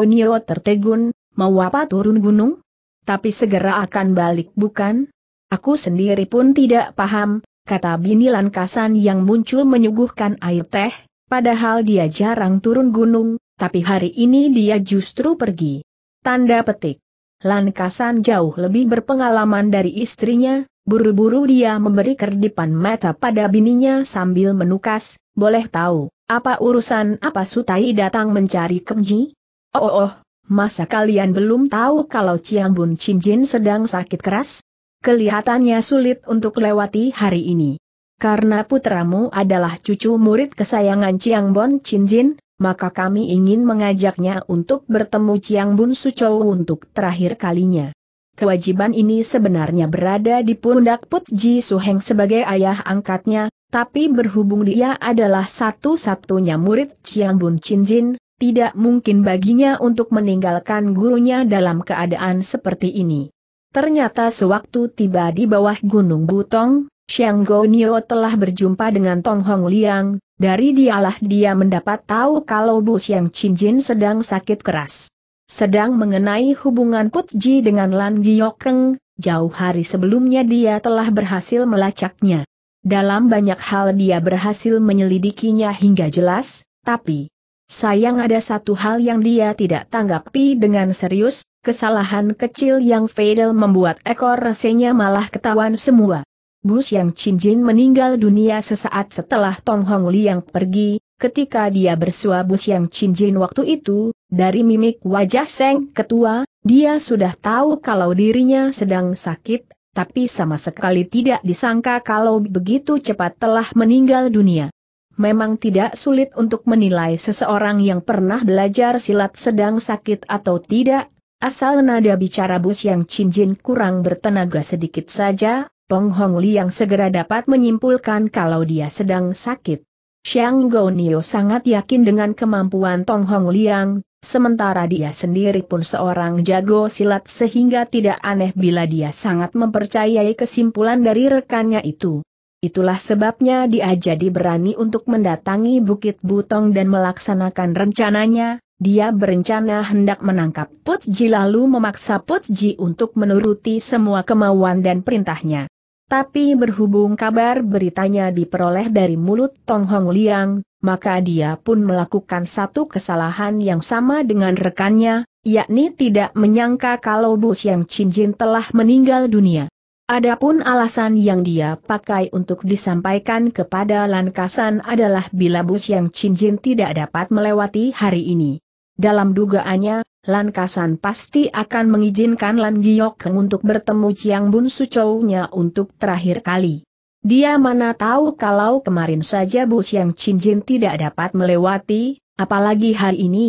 Nio tertegun, mau apa turun gunung? Tapi segera akan balik bukan? Aku sendiri pun tidak paham, kata Bini Lankasan yang muncul menyuguhkan air teh, padahal dia jarang turun gunung, tapi hari ini dia justru pergi. Tanda petik. Lankasan jauh lebih berpengalaman dari istrinya, Buru-buru dia memberi kerdipan mata pada bininya sambil menukas, boleh tahu, apa urusan apa Sutai datang mencari Kemji? Oh, oh, oh, masa kalian belum tahu kalau Chiang Bun Jin sedang sakit keras? Kelihatannya sulit untuk lewati hari ini. Karena putramu adalah cucu murid kesayangan Chiang Bun Jin, maka kami ingin mengajaknya untuk bertemu Chiang Bun Sucow untuk terakhir kalinya kewajiban ini sebenarnya berada di pundak Put Ji Suheng sebagai ayah angkatnya, tapi berhubung dia adalah satu-satunya murid Chiang Bun Chin Jin, tidak mungkin baginya untuk meninggalkan gurunya dalam keadaan seperti ini. Ternyata sewaktu tiba di bawah Gunung Butong, Xiang Go Nio telah berjumpa dengan Tong Hong Liang, dari dialah dia mendapat tahu kalau Bu Xiang Chin Jin sedang sakit keras. Sedang mengenai hubungan Putji dengan Lan Giokeng, jauh hari sebelumnya dia telah berhasil melacaknya. Dalam banyak hal dia berhasil menyelidikinya hingga jelas, tapi sayang ada satu hal yang dia tidak tanggapi dengan serius, kesalahan kecil yang Fadel membuat ekor resenya malah ketahuan semua. Bus yang Chin Jin meninggal dunia sesaat setelah Tong Hong Liang pergi, Ketika dia bus yang Cinjin waktu itu, dari mimik wajah Seng Ketua, dia sudah tahu kalau dirinya sedang sakit, tapi sama sekali tidak disangka kalau begitu cepat telah meninggal dunia. Memang tidak sulit untuk menilai seseorang yang pernah belajar silat sedang sakit atau tidak, asal nada bicara Bus yang cincin kurang bertenaga sedikit saja, Peng Hong Li yang segera dapat menyimpulkan kalau dia sedang sakit. Xiang Gonio sangat yakin dengan kemampuan Tong Hong Liang, sementara dia sendiri pun seorang jago silat sehingga tidak aneh bila dia sangat mempercayai kesimpulan dari rekannya itu. Itulah sebabnya dia jadi berani untuk mendatangi Bukit Butong dan melaksanakan rencananya, dia berencana hendak menangkap Putji lalu memaksa Putji untuk menuruti semua kemauan dan perintahnya. Tapi berhubung kabar beritanya diperoleh dari mulut Tong Hong Liang, maka dia pun melakukan satu kesalahan yang sama dengan rekannya, yakni tidak menyangka kalau Bu Xiang Jin telah meninggal dunia. Adapun alasan yang dia pakai untuk disampaikan kepada Lan Kasan adalah bila Bu Xiang Jin tidak dapat melewati hari ini. Dalam dugaannya, Lan Kasan pasti akan mengizinkan Lan Giok untuk bertemu Chiang Bun Sucou-nya untuk terakhir kali. Dia mana tahu kalau kemarin saja Bu Xiang Jin tidak dapat melewati, apalagi hari ini.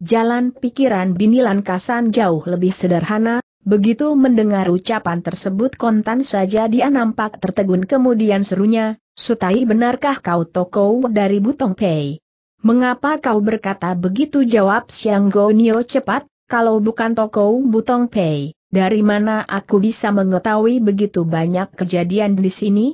Jalan pikiran Bini Lan Kasan jauh lebih sederhana, begitu mendengar ucapan tersebut kontan saja dia nampak tertegun kemudian serunya, Sutai benarkah kau tokoh dari Butong Pei? Mengapa kau berkata begitu jawab Siang Gonio cepat, kalau bukan toko Butong Pei, dari mana aku bisa mengetahui begitu banyak kejadian di sini?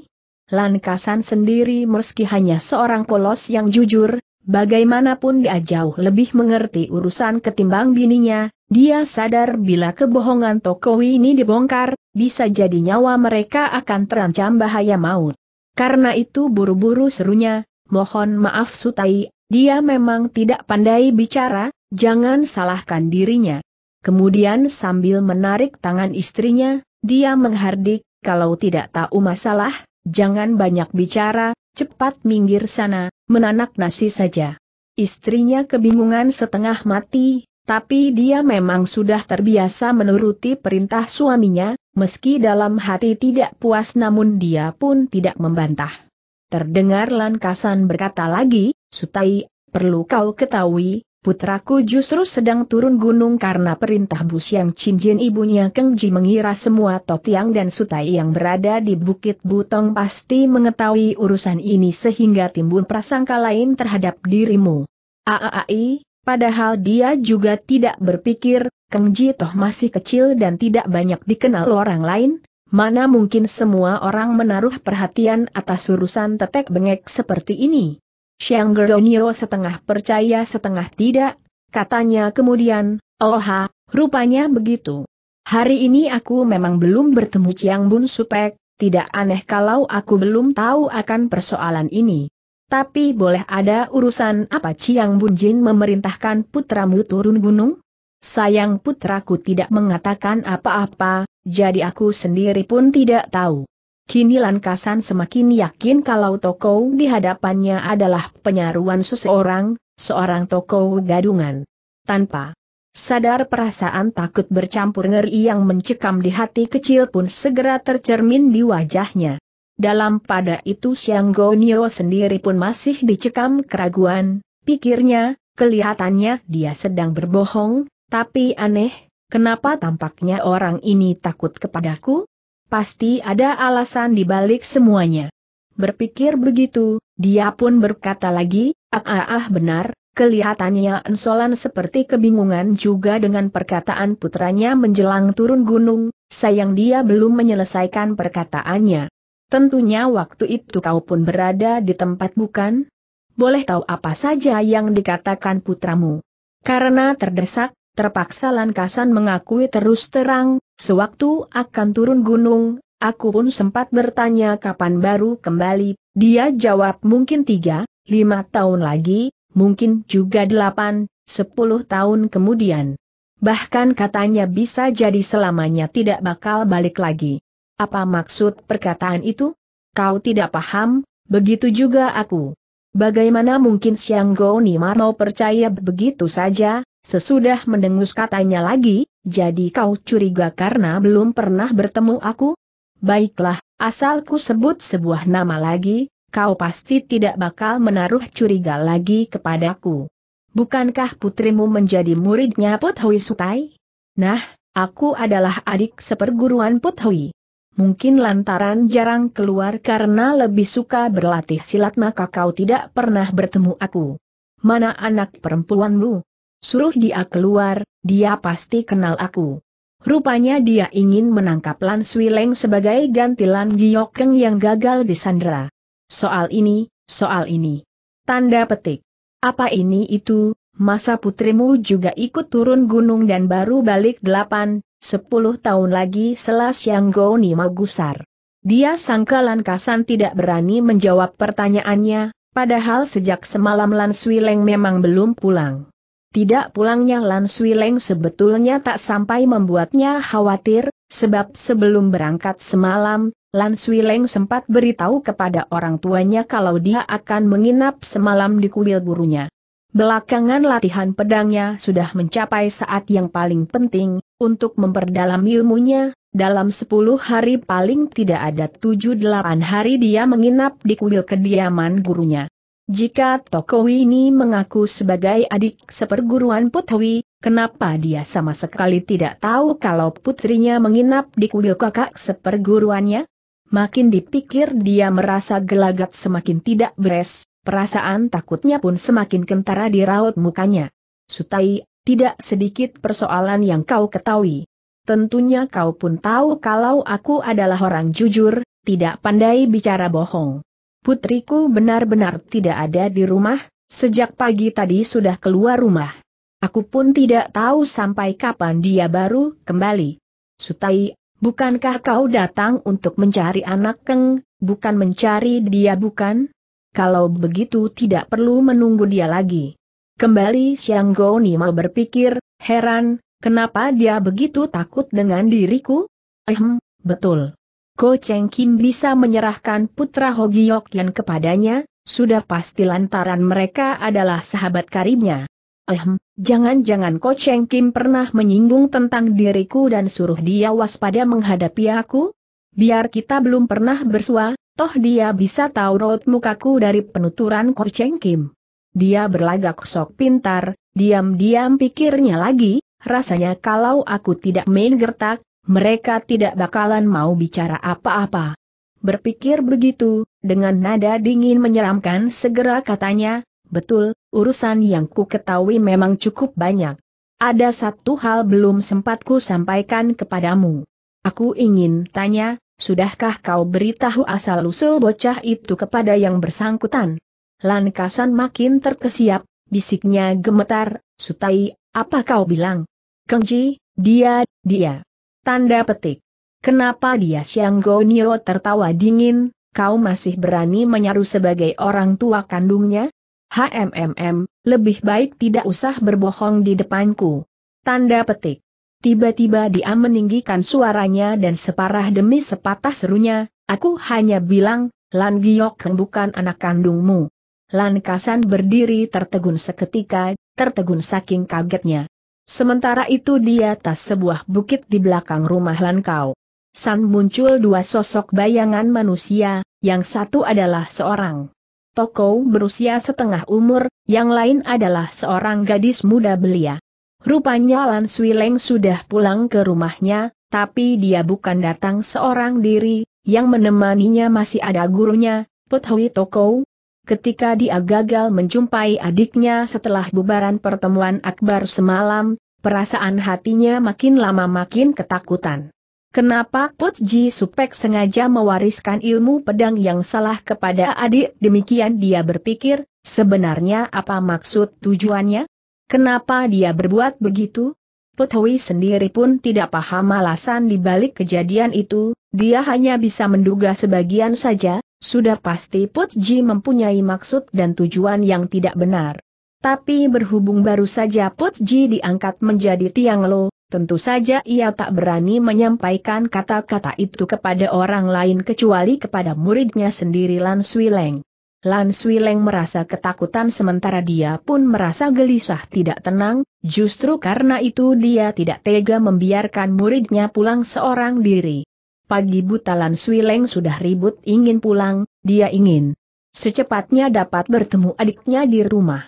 Lankasan sendiri meski hanya seorang polos yang jujur, bagaimanapun dia jauh lebih mengerti urusan ketimbang bininya, dia sadar bila kebohongan toko ini dibongkar, bisa jadi nyawa mereka akan terancam bahaya maut. Karena itu buru-buru serunya, mohon maaf Sutai, dia memang tidak pandai bicara, jangan salahkan dirinya. Kemudian sambil menarik tangan istrinya, dia menghardik, kalau tidak tahu masalah, jangan banyak bicara, cepat minggir sana, menanak nasi saja. Istrinya kebingungan setengah mati, tapi dia memang sudah terbiasa menuruti perintah suaminya, meski dalam hati tidak puas namun dia pun tidak membantah. Terdengar Lankasan berkata lagi, Sutai, perlu kau ketahui, putraku justru sedang turun gunung karena perintah Bus yang cincin ibunya Kengji mengira semua Totiang dan Sutai yang berada di Bukit Butong pasti mengetahui urusan ini sehingga timbul prasangka lain terhadap dirimu. Aai, padahal dia juga tidak berpikir, Kengji toh masih kecil dan tidak banyak dikenal orang lain, Mana mungkin semua orang menaruh perhatian atas urusan tetek bengek seperti ini? Xiang Gernio setengah percaya setengah tidak, katanya kemudian, oh rupanya begitu. Hari ini aku memang belum bertemu Chiang Bun Supek, tidak aneh kalau aku belum tahu akan persoalan ini. Tapi boleh ada urusan apa Chiang Jin memerintahkan putramu turun gunung? Sayang putraku tidak mengatakan apa-apa, jadi aku sendiri pun tidak tahu. Kini Lankasan semakin yakin kalau toko di hadapannya adalah penyaruan seseorang, seorang toko gadungan. Tanpa sadar perasaan takut bercampur ngeri yang mencekam di hati kecil pun segera tercermin di wajahnya. Dalam pada itu Siang Gonio sendiri pun masih dicekam keraguan, pikirnya, kelihatannya dia sedang berbohong, tapi aneh, kenapa tampaknya orang ini takut kepadaku? Pasti ada alasan di balik semuanya. Berpikir begitu, dia pun berkata lagi, ah ah, ah benar, kelihatannya Ensolan seperti kebingungan juga dengan perkataan putranya menjelang turun gunung, sayang dia belum menyelesaikan perkataannya. Tentunya waktu itu kau pun berada di tempat bukan? Boleh tahu apa saja yang dikatakan putramu? Karena terdesak, terpaksa Lankasan mengakui terus terang, sewaktu akan turun gunung, aku pun sempat bertanya kapan baru kembali, dia jawab mungkin tiga, lima tahun lagi, mungkin juga delapan, sepuluh tahun kemudian. Bahkan katanya bisa jadi selamanya tidak bakal balik lagi. Apa maksud perkataan itu? Kau tidak paham, begitu juga aku. Bagaimana mungkin Siang Goni mau percaya begitu saja, Sesudah mendengus katanya lagi, jadi kau curiga karena belum pernah bertemu aku? Baiklah, asalku sebut sebuah nama lagi, kau pasti tidak bakal menaruh curiga lagi kepadaku. Bukankah putrimu menjadi muridnya Puthui Sutai? Nah, aku adalah adik seperguruan Puthui. Mungkin lantaran jarang keluar karena lebih suka berlatih silat maka kau tidak pernah bertemu aku. Mana anak perempuanmu? Suruh dia keluar, dia pasti kenal aku. Rupanya dia ingin menangkap Lan Swileng sebagai gantilan Giokeng yang gagal di disandra. Soal ini, soal ini. Tanda petik. Apa ini itu, masa putrimu juga ikut turun gunung dan baru balik delapan, sepuluh tahun lagi selas yang goni magusar. Dia sangka Lan Kasan tidak berani menjawab pertanyaannya, padahal sejak semalam Lan Swileng memang belum pulang. Tidak pulangnya Lan Leng sebetulnya tak sampai membuatnya khawatir, sebab sebelum berangkat semalam, Lan Leng sempat beritahu kepada orang tuanya kalau dia akan menginap semalam di kuil gurunya. Belakangan latihan pedangnya sudah mencapai saat yang paling penting, untuk memperdalam ilmunya, dalam sepuluh hari paling tidak ada tujuh delapan hari dia menginap di kuil kediaman gurunya. Jika Toko ini mengaku sebagai adik seperguruan Putwi, kenapa dia sama sekali tidak tahu kalau putrinya menginap di kuil kakak seperguruannya? Makin dipikir dia merasa gelagat semakin tidak beres, perasaan takutnya pun semakin kentara di raut mukanya. Sutai, tidak sedikit persoalan yang kau ketahui. Tentunya kau pun tahu kalau aku adalah orang jujur, tidak pandai bicara bohong. Putriku benar-benar tidak ada di rumah, sejak pagi tadi sudah keluar rumah. Aku pun tidak tahu sampai kapan dia baru kembali. Sutai, bukankah kau datang untuk mencari anak Keng, bukan mencari dia bukan? Kalau begitu tidak perlu menunggu dia lagi. Kembali Siang mau berpikir, heran, kenapa dia begitu takut dengan diriku? Ehm, betul. Ko Cheng Kim bisa menyerahkan putra Hogiok Yan kepadanya, sudah pasti lantaran mereka adalah sahabat karibnya. Ehm, jangan-jangan Ko Cheng Kim pernah menyinggung tentang diriku dan suruh dia waspada menghadapi aku? Biar kita belum pernah bersua, toh dia bisa tahu raut mukaku dari penuturan Ko Cheng Kim. Dia berlagak sok pintar, diam-diam pikirnya lagi, rasanya kalau aku tidak main gertak, mereka tidak bakalan mau bicara apa-apa. Berpikir begitu, dengan nada dingin menyeramkan segera katanya, betul, urusan yang ku ketahui memang cukup banyak. Ada satu hal belum sempat ku sampaikan kepadamu. Aku ingin tanya, sudahkah kau beritahu asal-usul bocah itu kepada yang bersangkutan? Lankasan makin terkesiap, bisiknya gemetar, Sutai, apa kau bilang? Kengji, dia, dia. Tanda petik. Kenapa dia go Gonio tertawa dingin, kau masih berani menyaru sebagai orang tua kandungnya? HMMM, lebih baik tidak usah berbohong di depanku. Tanda petik. Tiba-tiba dia meninggikan suaranya dan separah demi sepatah serunya, aku hanya bilang, Lan Giok bukan anak kandungmu. Lan Kasan berdiri tertegun seketika, tertegun saking kagetnya. Sementara itu di atas sebuah bukit di belakang rumah Lankau. San muncul dua sosok bayangan manusia, yang satu adalah seorang tokoh berusia setengah umur, yang lain adalah seorang gadis muda belia. Rupanya Lan Sui Leng sudah pulang ke rumahnya, tapi dia bukan datang seorang diri, yang menemaninya masih ada gurunya, Put Hui Toko, Ketika dia gagal menjumpai adiknya setelah bubaran pertemuan Akbar semalam, perasaan hatinya makin lama makin ketakutan. Kenapa Put Ji Supek sengaja mewariskan ilmu pedang yang salah kepada adik demikian dia berpikir, sebenarnya apa maksud tujuannya? Kenapa dia berbuat begitu? Put sendiri pun tidak paham alasan dibalik kejadian itu, dia hanya bisa menduga sebagian saja, sudah pasti Putji mempunyai maksud dan tujuan yang tidak benar. Tapi berhubung baru saja Putji diangkat menjadi Tiang Lo, tentu saja ia tak berani menyampaikan kata-kata itu kepada orang lain kecuali kepada muridnya sendiri Lan Swileng. Lan Swileng merasa ketakutan sementara dia pun merasa gelisah tidak tenang, justru karena itu dia tidak tega membiarkan muridnya pulang seorang diri. Pagi buta Lan sudah ribut ingin pulang, dia ingin secepatnya dapat bertemu adiknya di rumah.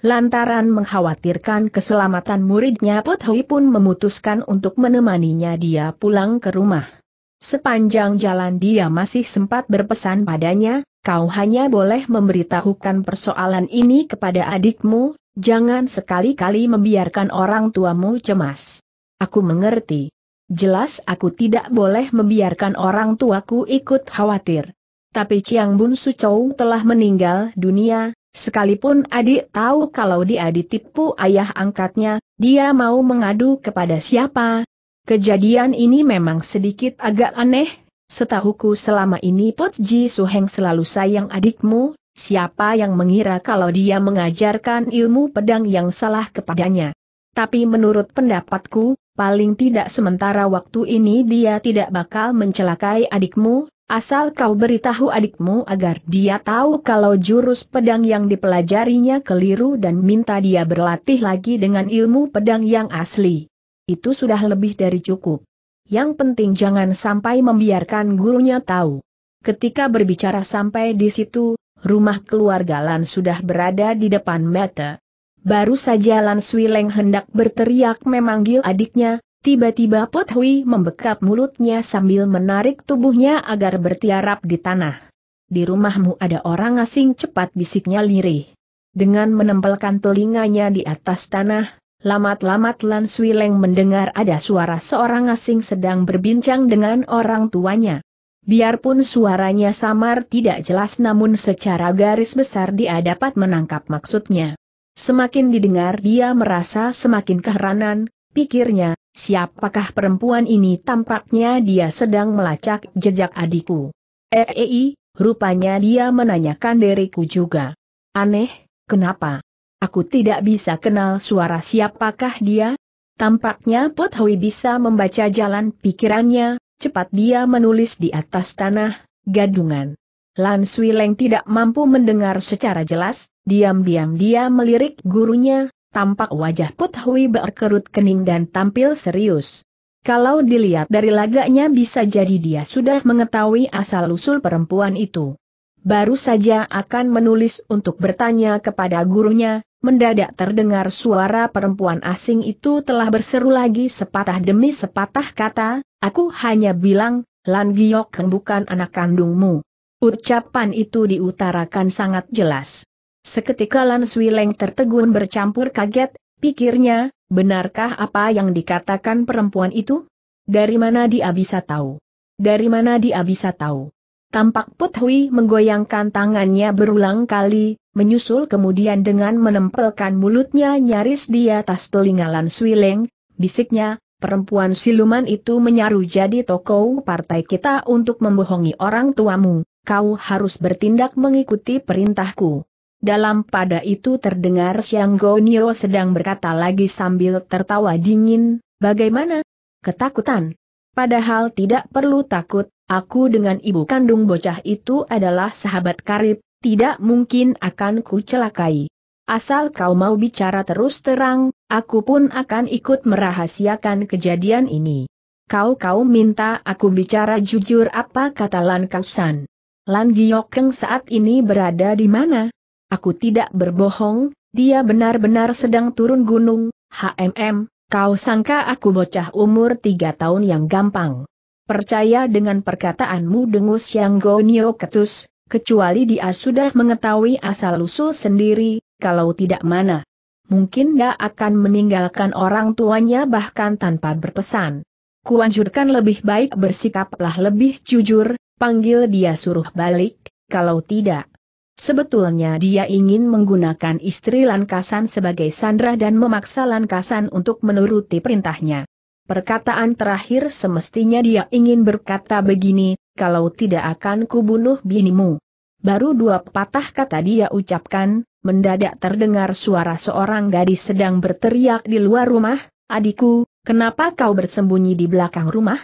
Lantaran mengkhawatirkan keselamatan muridnya Put Hui pun memutuskan untuk menemaninya dia pulang ke rumah. Sepanjang jalan dia masih sempat berpesan padanya, kau hanya boleh memberitahukan persoalan ini kepada adikmu, jangan sekali-kali membiarkan orang tuamu cemas. Aku mengerti. Jelas aku tidak boleh membiarkan orang tuaku ikut khawatir. Tapi Chiang Bun Su Chou telah meninggal dunia, sekalipun adik tahu kalau dia ditipu ayah angkatnya, dia mau mengadu kepada siapa. Kejadian ini memang sedikit agak aneh, setahuku selama ini Pot Ji Suheng selalu sayang adikmu, siapa yang mengira kalau dia mengajarkan ilmu pedang yang salah kepadanya. Tapi menurut pendapatku, paling tidak sementara waktu ini dia tidak bakal mencelakai adikmu, asal kau beritahu adikmu agar dia tahu kalau jurus pedang yang dipelajarinya keliru dan minta dia berlatih lagi dengan ilmu pedang yang asli. Itu sudah lebih dari cukup. Yang penting jangan sampai membiarkan gurunya tahu. Ketika berbicara sampai di situ, rumah keluarga Lan sudah berada di depan mata. Baru saja Lan Swileng hendak berteriak memanggil adiknya, tiba-tiba Pot Hui membekap mulutnya sambil menarik tubuhnya agar bertiarap di tanah. Di rumahmu ada orang asing cepat bisiknya lirih. Dengan menempelkan telinganya di atas tanah, Lamat-lamat Lan Swileng mendengar ada suara seorang asing sedang berbincang dengan orang tuanya. Biarpun suaranya samar tidak jelas namun secara garis besar dia dapat menangkap maksudnya. Semakin didengar dia merasa semakin keheranan, pikirnya, siapakah perempuan ini tampaknya dia sedang melacak jejak adikku. Eei, eh, eh, eh, rupanya dia menanyakan diriku juga. Aneh, kenapa? Aku tidak bisa kenal suara siapakah dia? Tampaknya Pot bisa membaca jalan pikirannya, cepat dia menulis di atas tanah, gadungan. Lan Leng tidak mampu mendengar secara jelas, diam-diam dia melirik gurunya, tampak wajah Put Hui berkerut kening dan tampil serius. Kalau dilihat dari lagaknya bisa jadi dia sudah mengetahui asal-usul perempuan itu. Baru saja akan menulis untuk bertanya kepada gurunya, mendadak terdengar suara perempuan asing itu telah berseru lagi sepatah demi sepatah kata, aku hanya bilang, Lan Giok bukan anak kandungmu. Ucapan itu diutarakan sangat jelas. Seketika Lan Swileng tertegun bercampur kaget, pikirnya, benarkah apa yang dikatakan perempuan itu? Dari mana dia bisa tahu? Dari mana dia bisa tahu? Tampak Put menggoyangkan tangannya berulang kali, menyusul kemudian dengan menempelkan mulutnya nyaris di atas telinga Lan Swileng, bisiknya, perempuan siluman itu menyaru jadi tokoh partai kita untuk membohongi orang tuamu kau harus bertindak mengikuti perintahku. Dalam pada itu terdengar siang Gonio sedang berkata lagi sambil tertawa dingin, bagaimana? Ketakutan. Padahal tidak perlu takut, aku dengan ibu kandung bocah itu adalah sahabat karib, tidak mungkin akan ku celakai. Asal kau mau bicara terus terang, aku pun akan ikut merahasiakan kejadian ini. Kau-kau minta aku bicara jujur apa kata Lan Kausan. Lan Giokeng saat ini berada di mana? Aku tidak berbohong, dia benar-benar sedang turun gunung, HMM, kau sangka aku bocah umur tiga tahun yang gampang. Percaya dengan perkataanmu dengus yang gonio ketus, kecuali dia sudah mengetahui asal-usul sendiri, kalau tidak mana. Mungkin dia akan meninggalkan orang tuanya bahkan tanpa berpesan. Kuanjurkan lebih baik bersikaplah lebih jujur, panggil dia suruh balik, kalau tidak. Sebetulnya dia ingin menggunakan istri Lankasan sebagai sandra dan memaksa Lankasan untuk menuruti perintahnya. Perkataan terakhir semestinya dia ingin berkata begini, kalau tidak akan kubunuh binimu. Baru dua patah kata dia ucapkan, mendadak terdengar suara seorang gadis sedang berteriak di luar rumah, adikku, kenapa kau bersembunyi di belakang rumah?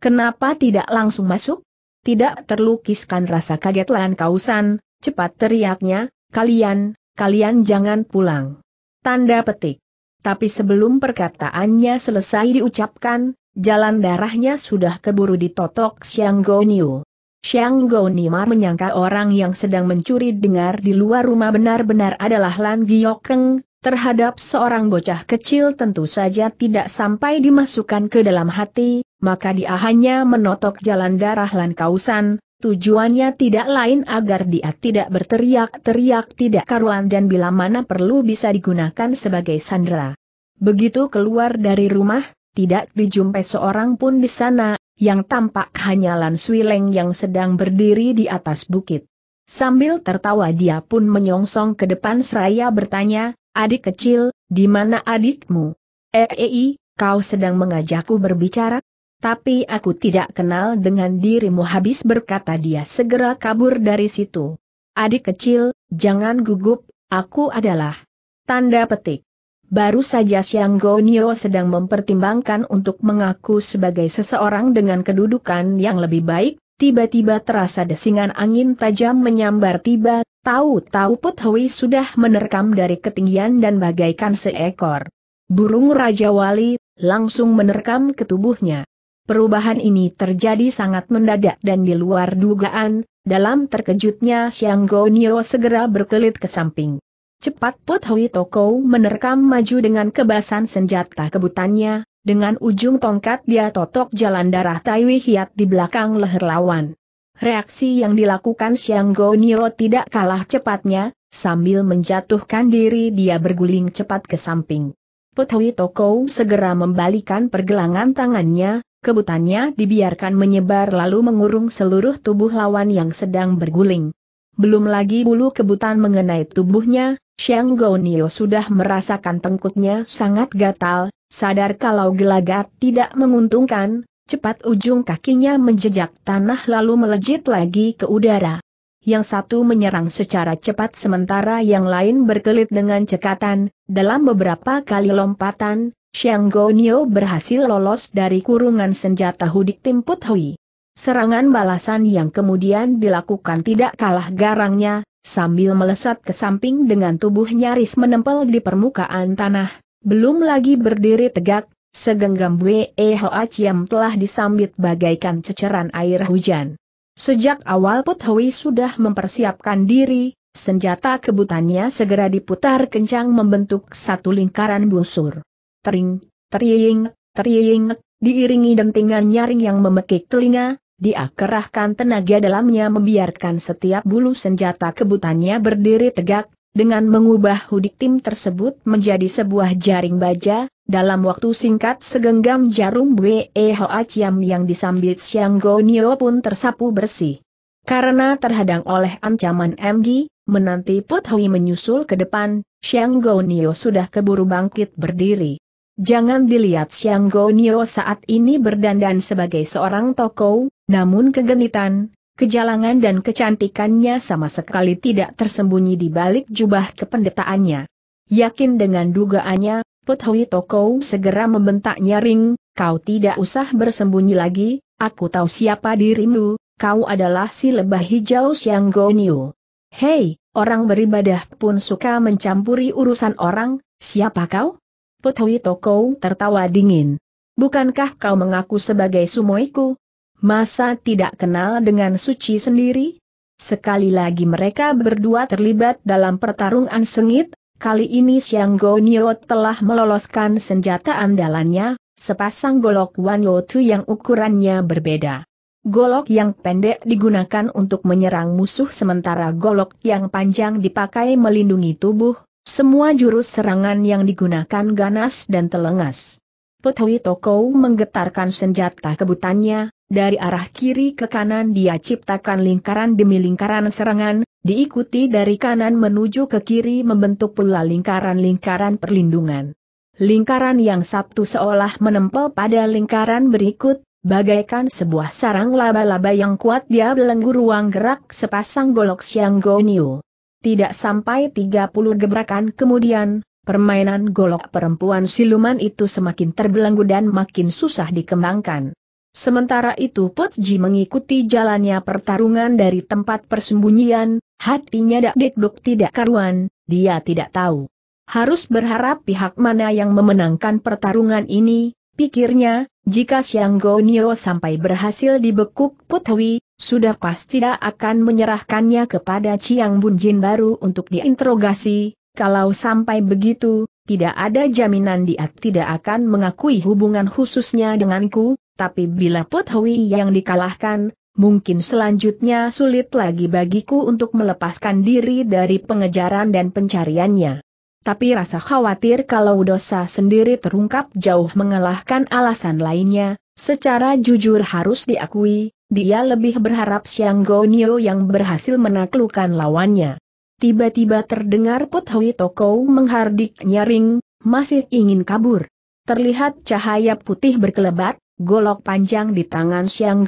Kenapa tidak langsung masuk? tidak terlukiskan rasa kaget Lan Kausan, cepat teriaknya, kalian, kalian jangan pulang. Tanda petik. Tapi sebelum perkataannya selesai diucapkan, jalan darahnya sudah keburu ditotok Xiang Gonyu. Xiang Gonyu menyangka orang yang sedang mencuri dengar di luar rumah benar-benar adalah Lan Giokeng, terhadap seorang bocah kecil tentu saja tidak sampai dimasukkan ke dalam hati, maka dia hanya menotok jalan darah Lankausan, tujuannya tidak lain agar dia tidak berteriak-teriak tidak karuan dan bila mana perlu bisa digunakan sebagai sandera. Begitu keluar dari rumah, tidak dijumpai seorang pun di sana, yang tampak hanya Lan Swileng yang sedang berdiri di atas bukit. Sambil tertawa dia pun menyongsong ke depan seraya bertanya, Adik kecil, di mana adikmu? Rei, eh, eh, kau sedang mengajakku berbicara? Tapi aku tidak kenal dengan dirimu habis berkata dia segera kabur dari situ. Adik kecil, jangan gugup, aku adalah. Tanda petik. Baru saja Siang Gonio sedang mempertimbangkan untuk mengaku sebagai seseorang dengan kedudukan yang lebih baik, tiba-tiba terasa desingan angin tajam menyambar tiba, tahu-tahu Put Hui sudah menerkam dari ketinggian dan bagaikan seekor burung Raja Wali, langsung menerkam ke tubuhnya. Perubahan ini terjadi sangat mendadak dan di luar dugaan, dalam terkejutnya Xiang Gonio segera berkelit ke samping. Cepat Put Hui Toko menerkam maju dengan kebasan senjata kebutannya, dengan ujung tongkat dia totok jalan darah Taiwi Hiat di belakang leher lawan. Reaksi yang dilakukan Xiang Nio tidak kalah cepatnya, sambil menjatuhkan diri dia berguling cepat ke samping. Putui Toko segera membalikan pergelangan tangannya, kebutannya dibiarkan menyebar lalu mengurung seluruh tubuh lawan yang sedang berguling. Belum lagi bulu kebutan mengenai tubuhnya, Xiang Nio sudah merasakan tengkutnya sangat gatal, Sadar kalau gelagat tidak menguntungkan, cepat ujung kakinya menjejak tanah lalu melejit lagi ke udara. Yang satu menyerang secara cepat sementara yang lain berkelit dengan cekatan, dalam beberapa kali lompatan, Xiang Gonio berhasil lolos dari kurungan senjata hudik tim Put Hui. Serangan balasan yang kemudian dilakukan tidak kalah garangnya, sambil melesat ke samping dengan tubuh nyaris menempel di permukaan tanah, belum lagi berdiri tegak, segenggam Wei Hoa Chiam telah disambit bagaikan ceceran air hujan. Sejak awal Put Hui sudah mempersiapkan diri, senjata kebutannya segera diputar kencang membentuk satu lingkaran busur. Tering, teriing, teriing, diiringi dentingan nyaring yang memekik telinga, dia kerahkan tenaga dalamnya membiarkan setiap bulu senjata kebutannya berdiri tegak, dengan mengubah hudik tim tersebut menjadi sebuah jaring baja, dalam waktu singkat segenggam jarum Weho Hoa yang disambit Go Gonio pun tersapu bersih. Karena terhadang oleh ancaman MG, menanti Put Hui menyusul ke depan, Go Gonio sudah keburu bangkit berdiri. Jangan dilihat Go Gonio saat ini berdandan sebagai seorang tokoh, namun kegenitan, kejalangan dan kecantikannya sama sekali tidak tersembunyi di balik jubah kependetaannya. Yakin dengan dugaannya, Puthui Toko segera membentak nyaring, kau tidak usah bersembunyi lagi, aku tahu siapa dirimu, kau adalah si lebah hijau Siang gonyo. Hei, orang beribadah pun suka mencampuri urusan orang, siapa kau? Puthui Toko tertawa dingin. Bukankah kau mengaku sebagai sumoiku, Masa tidak kenal dengan suci sendiri? Sekali lagi mereka berdua terlibat dalam pertarungan sengit, kali ini Xiang Gonyo telah meloloskan senjata andalannya, sepasang golok Wan Yotu yang ukurannya berbeda. Golok yang pendek digunakan untuk menyerang musuh sementara golok yang panjang dipakai melindungi tubuh, semua jurus serangan yang digunakan ganas dan telengas. Petui Tokou menggetarkan senjata kebutannya, dari arah kiri ke kanan dia ciptakan lingkaran demi lingkaran serangan, diikuti dari kanan menuju ke kiri membentuk pula lingkaran-lingkaran perlindungan. Lingkaran yang satu seolah menempel pada lingkaran berikut, bagaikan sebuah sarang laba-laba yang kuat dia belenggu ruang gerak sepasang golok siang gonio. Tidak sampai 30 gebrakan kemudian, permainan golok perempuan siluman itu semakin terbelenggu dan makin susah dikembangkan. Sementara itu Putji mengikuti jalannya pertarungan dari tempat persembunyian, hatinya dak dekduk tidak karuan, dia tidak tahu. Harus berharap pihak mana yang memenangkan pertarungan ini, pikirnya, jika Siang Gonio sampai berhasil dibekuk Putwi, sudah pasti tidak akan menyerahkannya kepada Chiang Bunjin baru untuk diinterogasi, kalau sampai begitu, tidak ada jaminan dia tidak akan mengakui hubungan khususnya denganku, tapi bila Put yang dikalahkan, mungkin selanjutnya sulit lagi bagiku untuk melepaskan diri dari pengejaran dan pencariannya. Tapi rasa khawatir kalau dosa sendiri terungkap jauh mengalahkan alasan lainnya, secara jujur harus diakui, dia lebih berharap Xiang Gonio yang berhasil menaklukkan lawannya. Tiba-tiba terdengar Put Hui Toko menghardik nyaring, masih ingin kabur. Terlihat cahaya putih berkelebat, Golok panjang di tangan Xiang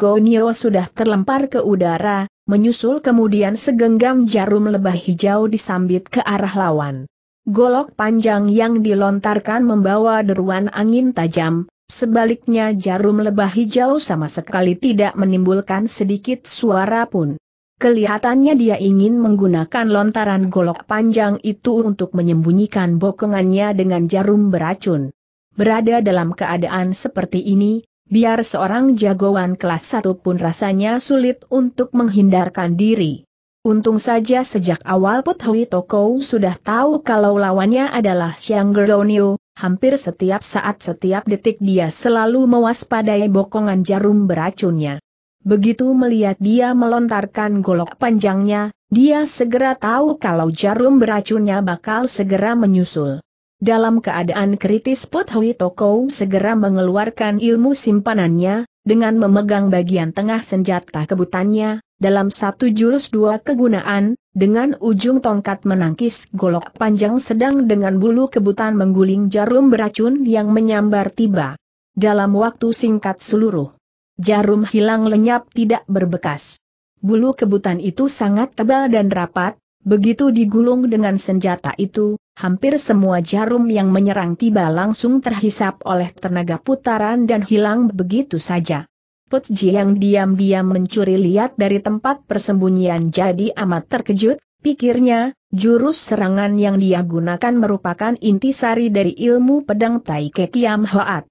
sudah terlempar ke udara, menyusul kemudian segenggam jarum lebah hijau disambit ke arah lawan. Golok panjang yang dilontarkan membawa deruan angin tajam, sebaliknya jarum lebah hijau sama sekali tidak menimbulkan sedikit suara pun. Kelihatannya dia ingin menggunakan lontaran golok panjang itu untuk menyembunyikan bokongannya dengan jarum beracun. Berada dalam keadaan seperti ini, Biar seorang jagoan kelas satu pun rasanya sulit untuk menghindarkan diri. Untung saja sejak awal Put Hui Toko sudah tahu kalau lawannya adalah Xiang Gerdonio, hampir setiap saat setiap detik dia selalu mewaspadai bokongan jarum beracunnya. Begitu melihat dia melontarkan golok panjangnya, dia segera tahu kalau jarum beracunnya bakal segera menyusul. Dalam keadaan kritis Put Hui Toko segera mengeluarkan ilmu simpanannya, dengan memegang bagian tengah senjata kebutannya, dalam satu jurus dua kegunaan, dengan ujung tongkat menangkis golok panjang sedang dengan bulu kebutan mengguling jarum beracun yang menyambar tiba. Dalam waktu singkat seluruh jarum hilang lenyap tidak berbekas. Bulu kebutan itu sangat tebal dan rapat, begitu digulung dengan senjata itu, hampir semua jarum yang menyerang tiba langsung terhisap oleh tenaga putaran dan hilang begitu saja. Put yang diam-diam mencuri lihat dari tempat persembunyian jadi amat terkejut, pikirnya, jurus serangan yang dia gunakan merupakan intisari dari ilmu pedang Tai Kiam Hoat.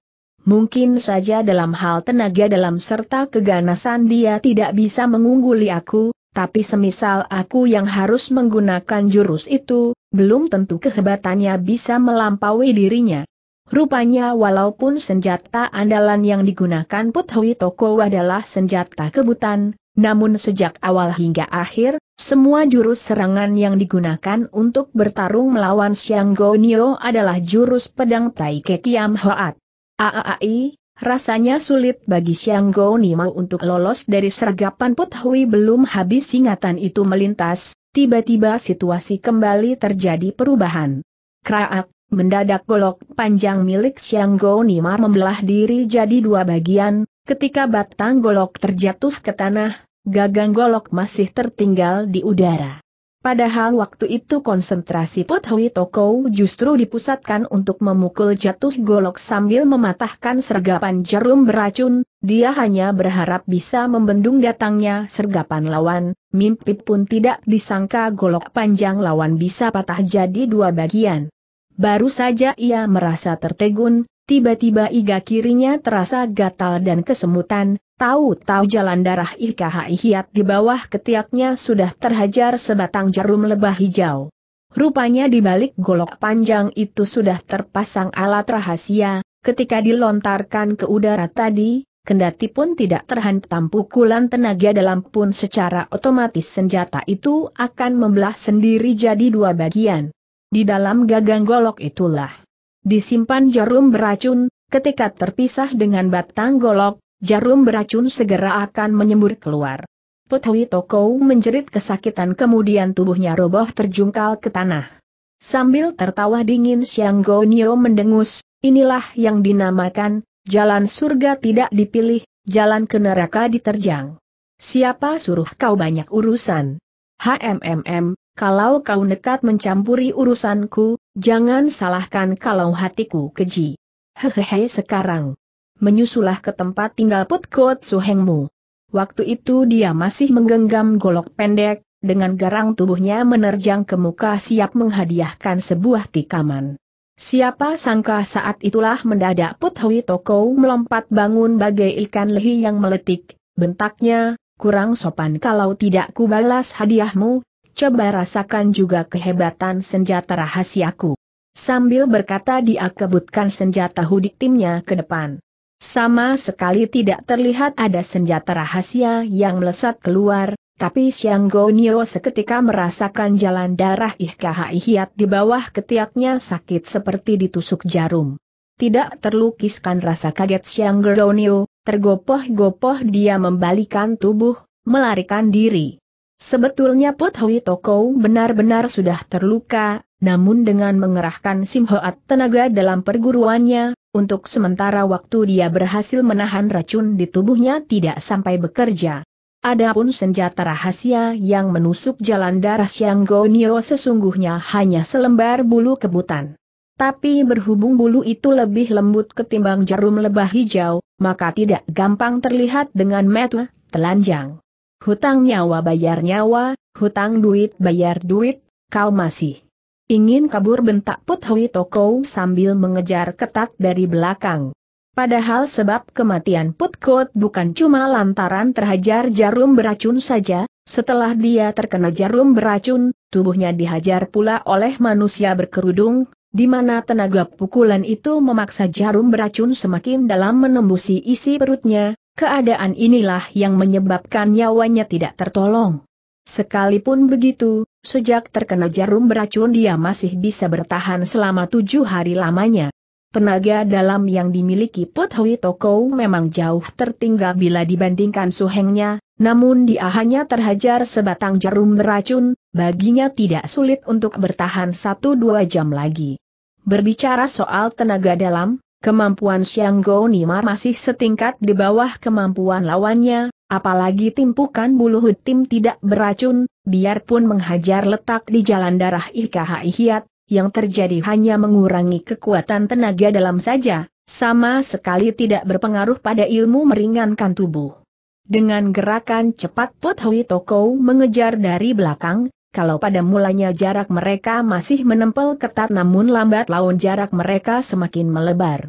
Mungkin saja dalam hal tenaga dalam serta keganasan dia tidak bisa mengungguli aku, tapi semisal aku yang harus menggunakan jurus itu, belum tentu kehebatannya bisa melampaui dirinya. Rupanya walaupun senjata andalan yang digunakan Puthui Toko adalah senjata kebutan, namun sejak awal hingga akhir, semua jurus serangan yang digunakan untuk bertarung melawan Siang Gonio adalah jurus pedang Tai Kekiam Hoat. Aai, Rasanya sulit bagi Xiang Gou Nima untuk lolos dari sergapan Put Hui belum habis ingatan itu melintas, tiba-tiba situasi kembali terjadi perubahan. Kraak, mendadak golok panjang milik Xiang Gou Nima membelah diri jadi dua bagian, ketika batang golok terjatuh ke tanah, gagang golok masih tertinggal di udara. Padahal waktu itu konsentrasi Put Hui Toko justru dipusatkan untuk memukul jatuh golok sambil mematahkan sergapan jarum beracun, dia hanya berharap bisa membendung datangnya sergapan lawan, mimpi pun tidak disangka golok panjang lawan bisa patah jadi dua bagian. Baru saja ia merasa tertegun, tiba-tiba iga kirinya terasa gatal dan kesemutan, Tahu-tahu jalan darah IKHI Hiat di bawah ketiaknya sudah terhajar sebatang jarum lebah hijau. Rupanya di balik golok panjang itu sudah terpasang alat rahasia, ketika dilontarkan ke udara tadi, kendati pun tidak terhantam pukulan tenaga dalam pun secara otomatis senjata itu akan membelah sendiri jadi dua bagian. Di dalam gagang golok itulah disimpan jarum beracun, ketika terpisah dengan batang golok, Jarum beracun segera akan menyembur keluar. Petui Toko menjerit kesakitan kemudian tubuhnya roboh terjungkal ke tanah. Sambil tertawa dingin Siang Gonio mendengus, inilah yang dinamakan, jalan surga tidak dipilih, jalan ke neraka diterjang. Siapa suruh kau banyak urusan? HMMM, kalau kau nekat mencampuri urusanku, jangan salahkan kalau hatiku keji. Hehehe sekarang, menyusulah ke tempat tinggal Put Suhengmu. Waktu itu dia masih menggenggam golok pendek, dengan garang tubuhnya menerjang ke muka siap menghadiahkan sebuah tikaman. Siapa sangka saat itulah mendadak Put Hui Toko melompat bangun bagai ikan lehi yang meletik, bentaknya, kurang sopan kalau tidak kubalas hadiahmu, coba rasakan juga kehebatan senjata rahasiaku. Sambil berkata dia kebutkan senjata hudik timnya ke depan. Sama sekali tidak terlihat ada senjata rahasia yang melesat keluar, tapi Xiang Gonio seketika merasakan jalan darah ihyat di bawah ketiaknya sakit seperti ditusuk jarum. Tidak terlukiskan rasa kaget Xiang Gonio, tergopoh-gopoh dia membalikan tubuh, melarikan diri. Sebetulnya Put Hui Toko benar-benar sudah terluka, namun dengan mengerahkan Simhoat tenaga dalam perguruannya, untuk sementara waktu dia berhasil menahan racun di tubuhnya tidak sampai bekerja. Adapun senjata rahasia yang menusuk jalan darah Siang Gonio sesungguhnya hanya selembar bulu kebutan. Tapi berhubung bulu itu lebih lembut ketimbang jarum lebah hijau, maka tidak gampang terlihat dengan mata telanjang. Hutang nyawa bayar nyawa, hutang duit bayar duit, kau masih Ingin kabur bentak Put Hui Toko sambil mengejar ketat dari belakang. Padahal sebab kematian Put Kot bukan cuma lantaran terhajar jarum beracun saja, setelah dia terkena jarum beracun, tubuhnya dihajar pula oleh manusia berkerudung, di mana tenaga pukulan itu memaksa jarum beracun semakin dalam menembusi isi perutnya, keadaan inilah yang menyebabkan nyawanya tidak tertolong. Sekalipun begitu, Sejak terkena jarum beracun dia masih bisa bertahan selama tujuh hari lamanya. Penaga dalam yang dimiliki Put Hui Toko memang jauh tertinggal bila dibandingkan suhengnya, namun dia hanya terhajar sebatang jarum beracun, baginya tidak sulit untuk bertahan satu dua jam lagi. Berbicara soal tenaga dalam, kemampuan Xiang Go Nimar masih setingkat di bawah kemampuan lawannya, Apalagi timpukan bulu hutim tidak beracun, biarpun menghajar letak di jalan darah IKHI ihyat yang terjadi hanya mengurangi kekuatan tenaga dalam saja, sama sekali tidak berpengaruh pada ilmu meringankan tubuh. Dengan gerakan cepat Put Hui Toko mengejar dari belakang, kalau pada mulanya jarak mereka masih menempel ketat namun lambat laun jarak mereka semakin melebar.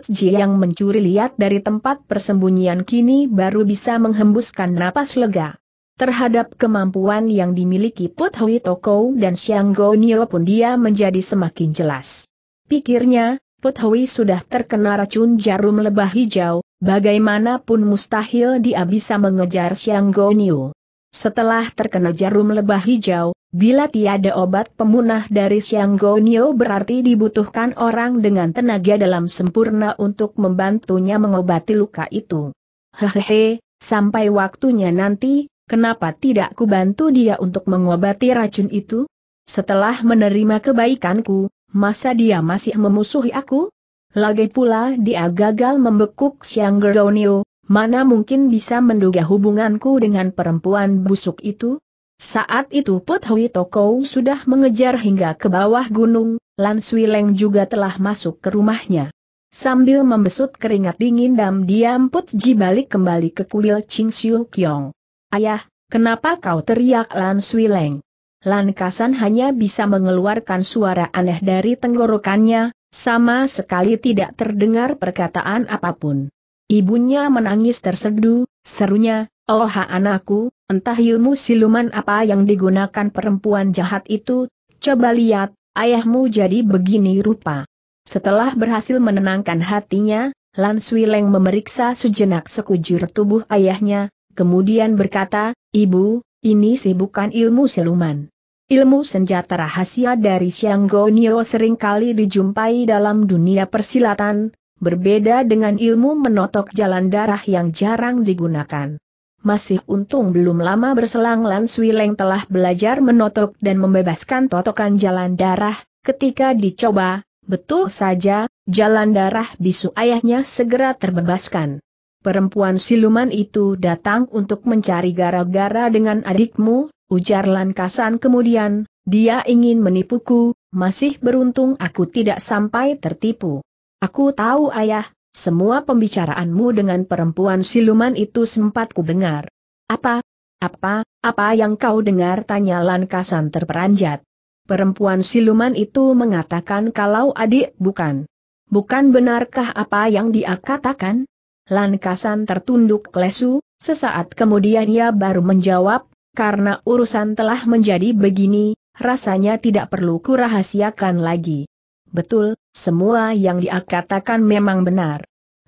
Ji yang mencuri lihat dari tempat persembunyian kini baru bisa menghembuskan napas lega. Terhadap kemampuan yang dimiliki Put Hui Toko dan Xiang Go Nio pun dia menjadi semakin jelas. Pikirnya, Put Hui sudah terkena racun jarum lebah hijau, bagaimanapun mustahil dia bisa mengejar Xiang Go Nio. Setelah terkena jarum lebah hijau, Bila tiada obat pemunah dari Siang Gonio berarti dibutuhkan orang dengan tenaga dalam sempurna untuk membantunya mengobati luka itu. Hehehe, sampai waktunya nanti, kenapa tidak kubantu dia untuk mengobati racun itu? Setelah menerima kebaikanku, masa dia masih memusuhi aku? Lagi pula dia gagal membekuk Siang Gonio, mana mungkin bisa menduga hubunganku dengan perempuan busuk itu? Saat itu Put Hui Toko sudah mengejar hingga ke bawah gunung, Lan Sui Leng juga telah masuk ke rumahnya. Sambil membesut keringat dingin dan diam Put Ji balik kembali ke kuil Ching Siu Kyong. Ayah, kenapa kau teriak Lan Sui Leng? Lan Kasan hanya bisa mengeluarkan suara aneh dari tenggorokannya, sama sekali tidak terdengar perkataan apapun. Ibunya menangis tersedu, serunya, Oh anakku, Entah ilmu siluman apa yang digunakan perempuan jahat itu, coba lihat, ayahmu jadi begini rupa. Setelah berhasil menenangkan hatinya, Lan Leng memeriksa sejenak sekujur tubuh ayahnya, kemudian berkata, Ibu, ini sih bukan ilmu siluman. Ilmu senjata rahasia dari Siang Gonio seringkali dijumpai dalam dunia persilatan, berbeda dengan ilmu menotok jalan darah yang jarang digunakan. Masih untung belum lama berselang Lan Swileng telah belajar menotok dan membebaskan totokan jalan darah, ketika dicoba, betul saja, jalan darah bisu ayahnya segera terbebaskan. Perempuan siluman itu datang untuk mencari gara-gara dengan adikmu, ujar Lan Kasan kemudian, dia ingin menipuku, masih beruntung aku tidak sampai tertipu. Aku tahu ayah, semua pembicaraanmu dengan perempuan siluman itu sempat ku dengar. Apa? Apa? Apa yang kau dengar? Tanya Lankasan terperanjat. Perempuan siluman itu mengatakan kalau adik bukan. Bukan benarkah apa yang dia katakan? Lankasan tertunduk lesu, sesaat kemudian ia baru menjawab, karena urusan telah menjadi begini, rasanya tidak perlu kurahasiakan lagi. Betul, semua yang dia katakan memang benar.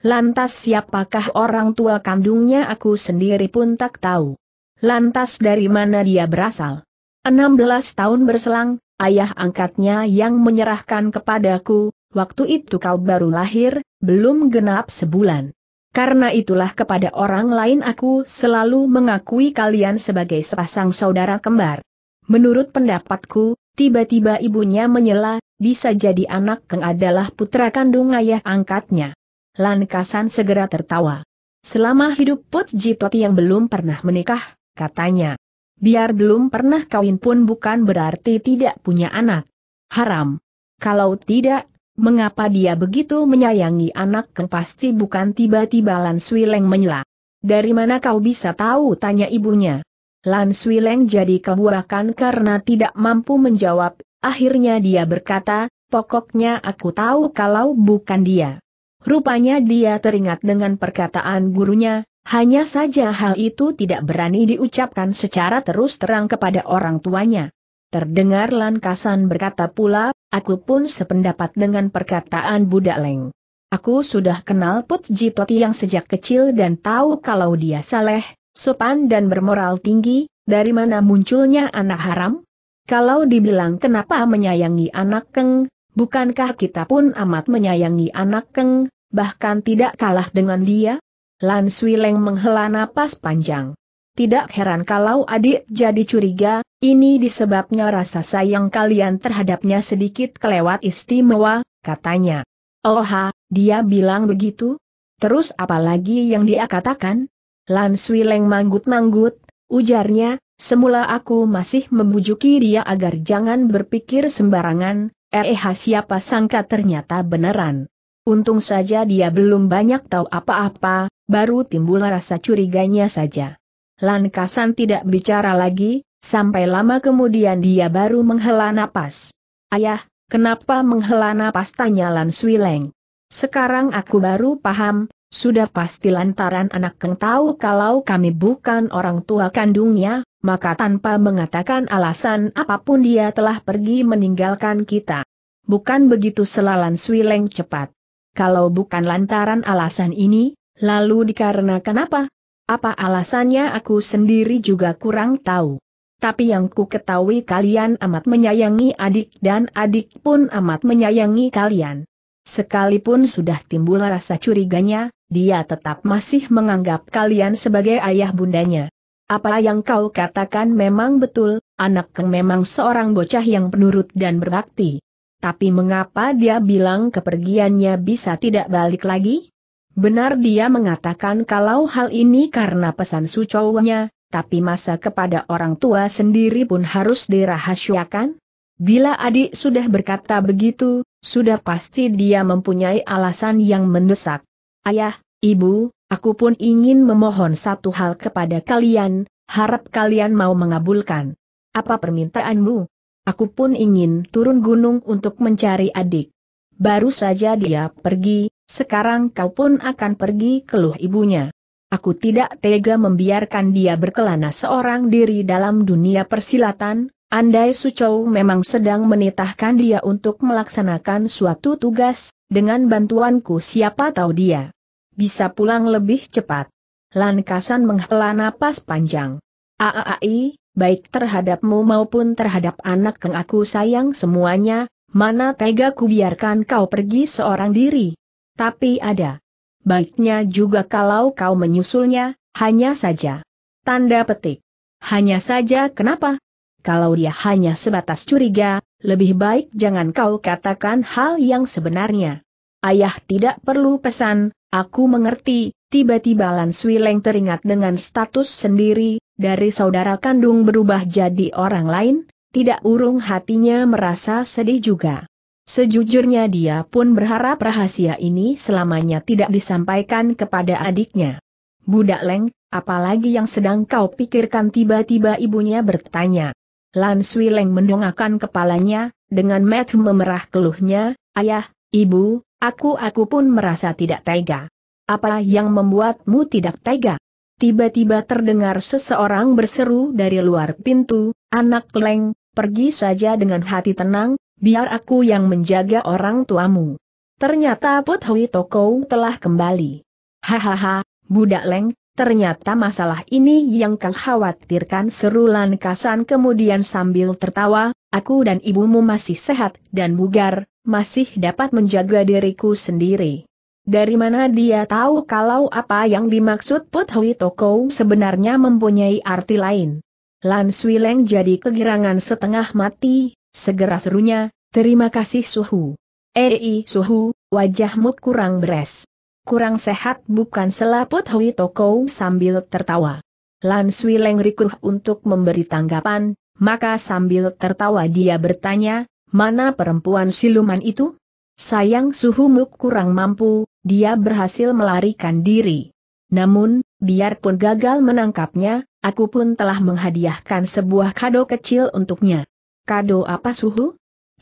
Lantas siapakah orang tua kandungnya aku sendiri pun tak tahu. Lantas dari mana dia berasal? 16 tahun berselang, ayah angkatnya yang menyerahkan kepadaku, waktu itu kau baru lahir, belum genap sebulan. Karena itulah kepada orang lain aku selalu mengakui kalian sebagai sepasang saudara kembar. Menurut pendapatku, tiba-tiba ibunya menyela, bisa jadi anak Keng adalah putra kandung ayah angkatnya. Lan Kasan segera tertawa. Selama hidup Pot Jitot yang belum pernah menikah, katanya. Biar belum pernah kawin pun bukan berarti tidak punya anak. Haram. Kalau tidak, mengapa dia begitu menyayangi anak Keng pasti bukan tiba-tiba Lan Swileng menyela. Dari mana kau bisa tahu tanya ibunya. Lan Swileng jadi kebuakan karena tidak mampu menjawab, Akhirnya dia berkata, pokoknya aku tahu kalau bukan dia. Rupanya dia teringat dengan perkataan gurunya, hanya saja hal itu tidak berani diucapkan secara terus terang kepada orang tuanya. Terdengar Lankasan berkata pula, aku pun sependapat dengan perkataan budak Leng. Aku sudah kenal Putji Toti yang sejak kecil dan tahu kalau dia saleh, sopan dan bermoral tinggi, dari mana munculnya anak haram? Kalau dibilang kenapa menyayangi anak Keng, bukankah kita pun amat menyayangi anak Keng, bahkan tidak kalah dengan dia? Lan Swileng menghela napas panjang. Tidak heran kalau adik jadi curiga, ini disebabnya rasa sayang kalian terhadapnya sedikit kelewat istimewa, katanya. Oha, oh dia bilang begitu? Terus apalagi yang dia katakan? Lan Swileng manggut-manggut, ujarnya, Semula aku masih membujuki dia agar jangan berpikir sembarangan, eh, eh siapa sangka ternyata beneran. Untung saja dia belum banyak tahu apa-apa, baru timbul rasa curiganya saja. Lankasan tidak bicara lagi, sampai lama kemudian dia baru menghela napas. Ayah, kenapa menghela napas tanya Lan Swileng. Sekarang aku baru paham, sudah pasti lantaran anak Keng tahu kalau kami bukan orang tua kandungnya, maka tanpa mengatakan alasan apapun dia telah pergi meninggalkan kita. Bukan begitu selalan Swileng cepat. Kalau bukan lantaran alasan ini, lalu dikarenakan apa? Apa alasannya aku sendiri juga kurang tahu. Tapi yang ku ketahui kalian amat menyayangi adik dan adik pun amat menyayangi kalian. Sekalipun sudah timbul rasa curiganya, dia tetap masih menganggap kalian sebagai ayah bundanya. Apa yang kau katakan memang betul, anak Keng memang seorang bocah yang penurut dan berbakti. Tapi mengapa dia bilang kepergiannya bisa tidak balik lagi? Benar dia mengatakan kalau hal ini karena pesan sucownya, tapi masa kepada orang tua sendiri pun harus dirahasiakan? Bila adik sudah berkata begitu, sudah pasti dia mempunyai alasan yang mendesak. Ayah, ibu, aku pun ingin memohon satu hal kepada kalian, harap kalian mau mengabulkan. Apa permintaanmu? Aku pun ingin turun gunung untuk mencari adik. Baru saja dia pergi, sekarang kau pun akan pergi keluh ibunya. Aku tidak tega membiarkan dia berkelana seorang diri dalam dunia persilatan, Andai Sucou memang sedang menitahkan dia untuk melaksanakan suatu tugas, dengan bantuanku siapa tahu dia bisa pulang lebih cepat. Lankasan menghela napas panjang. Aai, baik terhadapmu maupun terhadap anak keng aku sayang semuanya, mana tega ku biarkan kau pergi seorang diri. Tapi ada. Baiknya juga kalau kau menyusulnya, hanya saja. Tanda petik. Hanya saja kenapa? kalau dia hanya sebatas curiga, lebih baik jangan kau katakan hal yang sebenarnya. Ayah tidak perlu pesan, aku mengerti, tiba-tiba Lan Swileng teringat dengan status sendiri, dari saudara kandung berubah jadi orang lain, tidak urung hatinya merasa sedih juga. Sejujurnya dia pun berharap rahasia ini selamanya tidak disampaikan kepada adiknya. Budak Leng, apalagi yang sedang kau pikirkan tiba-tiba ibunya bertanya. Lan Leng mendongakkan kepalanya, dengan metu memerah keluhnya, ayah, ibu, aku aku pun merasa tidak tega. Apa yang membuatmu tidak tega? Tiba-tiba terdengar seseorang berseru dari luar pintu, anak leng, pergi saja dengan hati tenang, biar aku yang menjaga orang tuamu. Ternyata Put Hui Toko telah kembali. Hahaha, budak leng, Ternyata masalah ini yang kau khawatirkan seru Lankasan kemudian sambil tertawa, aku dan ibumu masih sehat dan bugar, masih dapat menjaga diriku sendiri. Dari mana dia tahu kalau apa yang dimaksud Put Toko sebenarnya mempunyai arti lain? Lan Sui Leng jadi kegirangan setengah mati, segera serunya, terima kasih Suhu. Ei eh, Suhu, wajahmu kurang beres kurang sehat bukan selaput Hui Toko sambil tertawa. Lan Sui Leng rikuh untuk memberi tanggapan, maka sambil tertawa dia bertanya, mana perempuan siluman itu? Sayang suhu muk kurang mampu, dia berhasil melarikan diri. Namun, biarpun gagal menangkapnya, aku pun telah menghadiahkan sebuah kado kecil untuknya. Kado apa Suhu?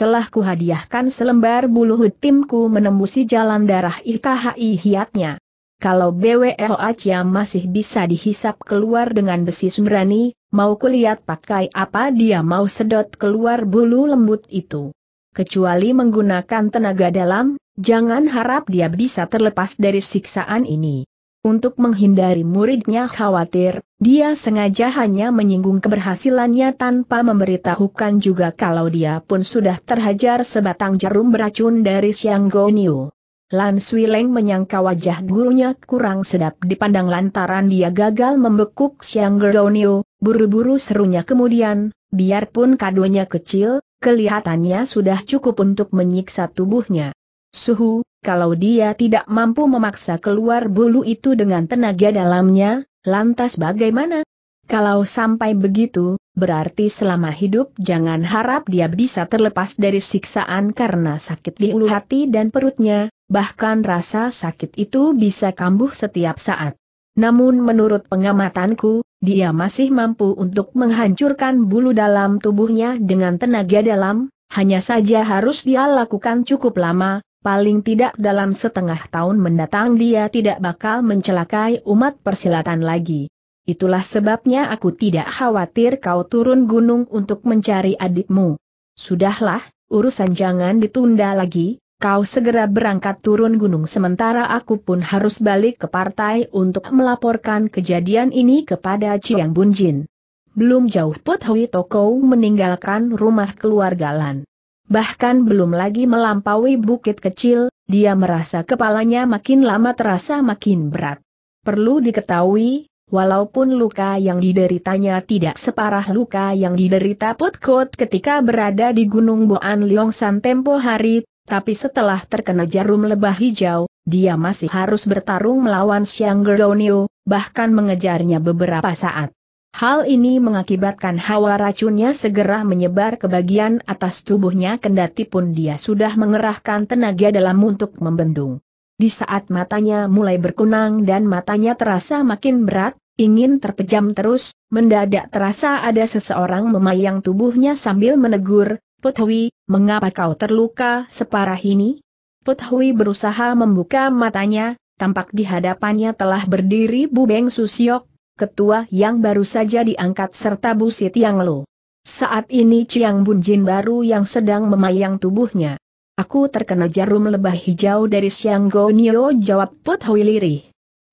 telah kuhadiahkan selembar bulu timku menembusi jalan darah IKHI hiatnya. Kalau BWL Acia masih bisa dihisap keluar dengan besi sembrani, mau kulihat pakai apa dia mau sedot keluar bulu lembut itu. Kecuali menggunakan tenaga dalam, jangan harap dia bisa terlepas dari siksaan ini. Untuk menghindari muridnya khawatir, dia sengaja hanya menyinggung keberhasilannya tanpa memberitahukan juga kalau dia pun sudah terhajar sebatang jarum beracun dari Xiang Goniu. Lan Leng menyangka wajah gurunya kurang sedap dipandang lantaran dia gagal membekuk Xiang Goniu, buru-buru serunya kemudian, biarpun kadonya kecil, kelihatannya sudah cukup untuk menyiksa tubuhnya. Suhu, kalau dia tidak mampu memaksa keluar bulu itu dengan tenaga dalamnya, lantas bagaimana? Kalau sampai begitu, berarti selama hidup jangan harap dia bisa terlepas dari siksaan karena sakit di ulu hati dan perutnya, bahkan rasa sakit itu bisa kambuh setiap saat. Namun menurut pengamatanku, dia masih mampu untuk menghancurkan bulu dalam tubuhnya dengan tenaga dalam, hanya saja harus dia lakukan cukup lama, paling tidak dalam setengah tahun mendatang dia tidak bakal mencelakai umat persilatan lagi. Itulah sebabnya aku tidak khawatir kau turun gunung untuk mencari adikmu. Sudahlah, urusan jangan ditunda lagi, kau segera berangkat turun gunung sementara aku pun harus balik ke partai untuk melaporkan kejadian ini kepada Chiang Bunjin. Belum jauh Put Hui Toko meninggalkan rumah keluarga Lan bahkan belum lagi melampaui bukit kecil, dia merasa kepalanya makin lama terasa makin berat. Perlu diketahui, walaupun luka yang dideritanya tidak separah luka yang diderita Putkot ketika berada di Gunung Boan Liongsan tempo hari, tapi setelah terkena jarum lebah hijau, dia masih harus bertarung melawan Xiang Gergonio, bahkan mengejarnya beberapa saat. Hal ini mengakibatkan hawa racunnya segera menyebar ke bagian atas tubuhnya kendati pun dia sudah mengerahkan tenaga dalam untuk membendung. Di saat matanya mulai berkunang dan matanya terasa makin berat, ingin terpejam terus, mendadak terasa ada seseorang memayang tubuhnya sambil menegur, Puthui, mengapa kau terluka separah ini? Puthui berusaha membuka matanya, tampak di hadapannya telah berdiri Bu Beng Susiok, ketua yang baru saja diangkat serta Busit Yang Lo. Saat ini Chiang Jin baru yang sedang memayang tubuhnya. Aku terkena jarum lebah hijau dari Siang Nio jawab Put Hui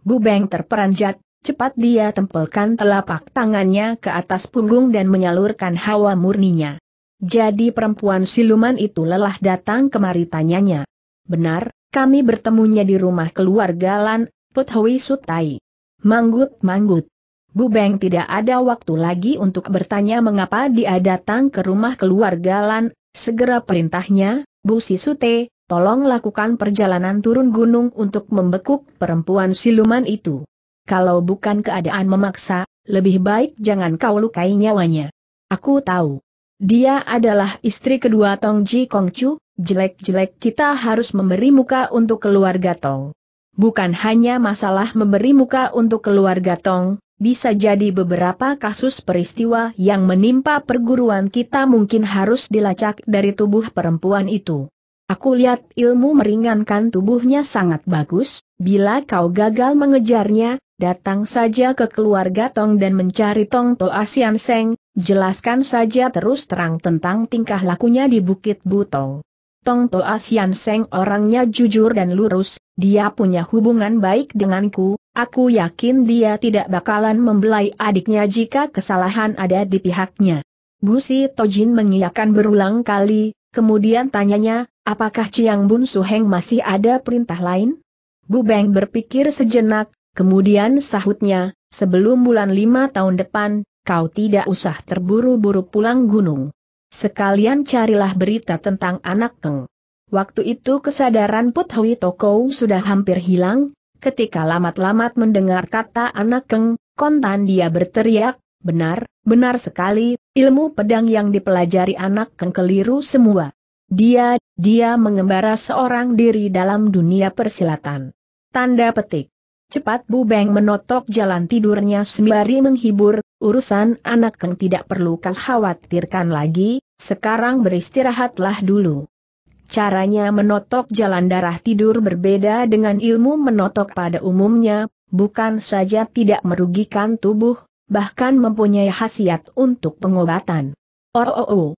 Bu Beng terperanjat, cepat dia tempelkan telapak tangannya ke atas punggung dan menyalurkan hawa murninya. Jadi perempuan siluman itu lelah datang kemari tanyanya. Benar, kami bertemunya di rumah keluarga Lan, Put Hui Sutai. Manggut-manggut. Bu Beng tidak ada waktu lagi untuk bertanya mengapa dia datang ke rumah keluarga Lan, segera perintahnya, Bu Sisute, tolong lakukan perjalanan turun gunung untuk membekuk perempuan siluman itu. Kalau bukan keadaan memaksa, lebih baik jangan kau lukai nyawanya. Aku tahu. Dia adalah istri kedua Tong Ji Chu, jelek-jelek kita harus memberi muka untuk keluarga Tong. Bukan hanya masalah memberi muka untuk keluarga Tong, bisa jadi beberapa kasus peristiwa yang menimpa perguruan kita mungkin harus dilacak dari tubuh perempuan itu. Aku lihat ilmu meringankan tubuhnya sangat bagus, bila kau gagal mengejarnya, datang saja ke keluarga Tong dan mencari Tong To Asian Seng, jelaskan saja terus terang tentang tingkah lakunya di Bukit Butong. Tong To Asian Seng orangnya jujur dan lurus, dia punya hubungan baik denganku, Aku yakin dia tidak bakalan membelai adiknya jika kesalahan ada di pihaknya. Busi Tojin mengiyakan berulang kali, kemudian tanyanya, apakah Chiang Bun Suheng masih ada perintah lain? Bu Beng berpikir sejenak, kemudian sahutnya, sebelum bulan lima tahun depan, kau tidak usah terburu-buru pulang gunung. Sekalian carilah berita tentang anak Keng. Waktu itu kesadaran Put Hui Tokou sudah hampir hilang, Ketika lamat-lamat mendengar kata anak keng, kontan dia berteriak, benar, benar sekali, ilmu pedang yang dipelajari anak keng keliru semua. Dia, dia mengembara seorang diri dalam dunia persilatan. Tanda petik. Cepat bu beng menotok jalan tidurnya sembari menghibur, urusan anak keng tidak perlu kau khawatirkan lagi, sekarang beristirahatlah dulu. Caranya menotok jalan darah tidur berbeda dengan ilmu menotok pada umumnya, bukan saja tidak merugikan tubuh, bahkan mempunyai khasiat untuk pengobatan. Oh, oh, oh.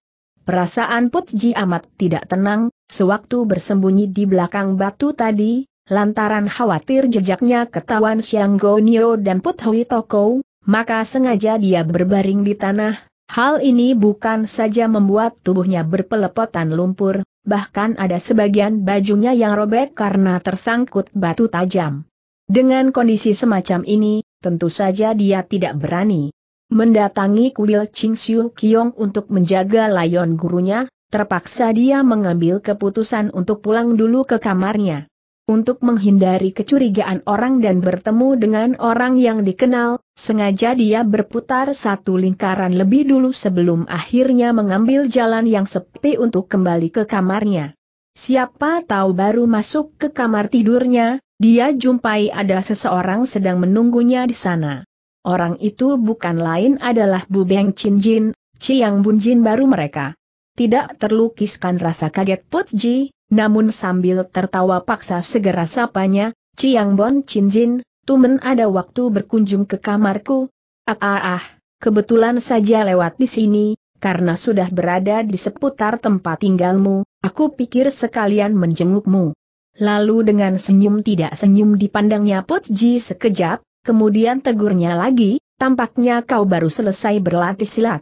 Perasaan Putji amat tidak tenang, sewaktu bersembunyi di belakang batu tadi, lantaran khawatir jejaknya ketahuan Siang Gonio dan Put Hui Toko, maka sengaja dia berbaring di tanah, Hal ini bukan saja membuat tubuhnya berpelepotan lumpur, bahkan ada sebagian bajunya yang robek karena tersangkut batu tajam. Dengan kondisi semacam ini, tentu saja dia tidak berani mendatangi kuil Ching Siu Kiong untuk menjaga layon gurunya, terpaksa dia mengambil keputusan untuk pulang dulu ke kamarnya. Untuk menghindari kecurigaan orang dan bertemu dengan orang yang dikenal, Sengaja dia berputar satu lingkaran lebih dulu sebelum akhirnya mengambil jalan yang sepi untuk kembali ke kamarnya. Siapa tahu baru masuk ke kamar tidurnya, dia jumpai ada seseorang sedang menunggunya di sana. Orang itu bukan lain adalah Bu Beng Chin Jin, Chiang Bun Jin baru mereka. Tidak terlukiskan rasa kaget Put Ji, namun sambil tertawa paksa segera sapanya, Chiang Bon Chin Jin, Tumen ada waktu berkunjung ke kamarku. Ah ah ah, kebetulan saja lewat di sini, karena sudah berada di seputar tempat tinggalmu, aku pikir sekalian menjengukmu. Lalu dengan senyum tidak senyum dipandangnya Potji sekejap, kemudian tegurnya lagi, tampaknya kau baru selesai berlatih silat.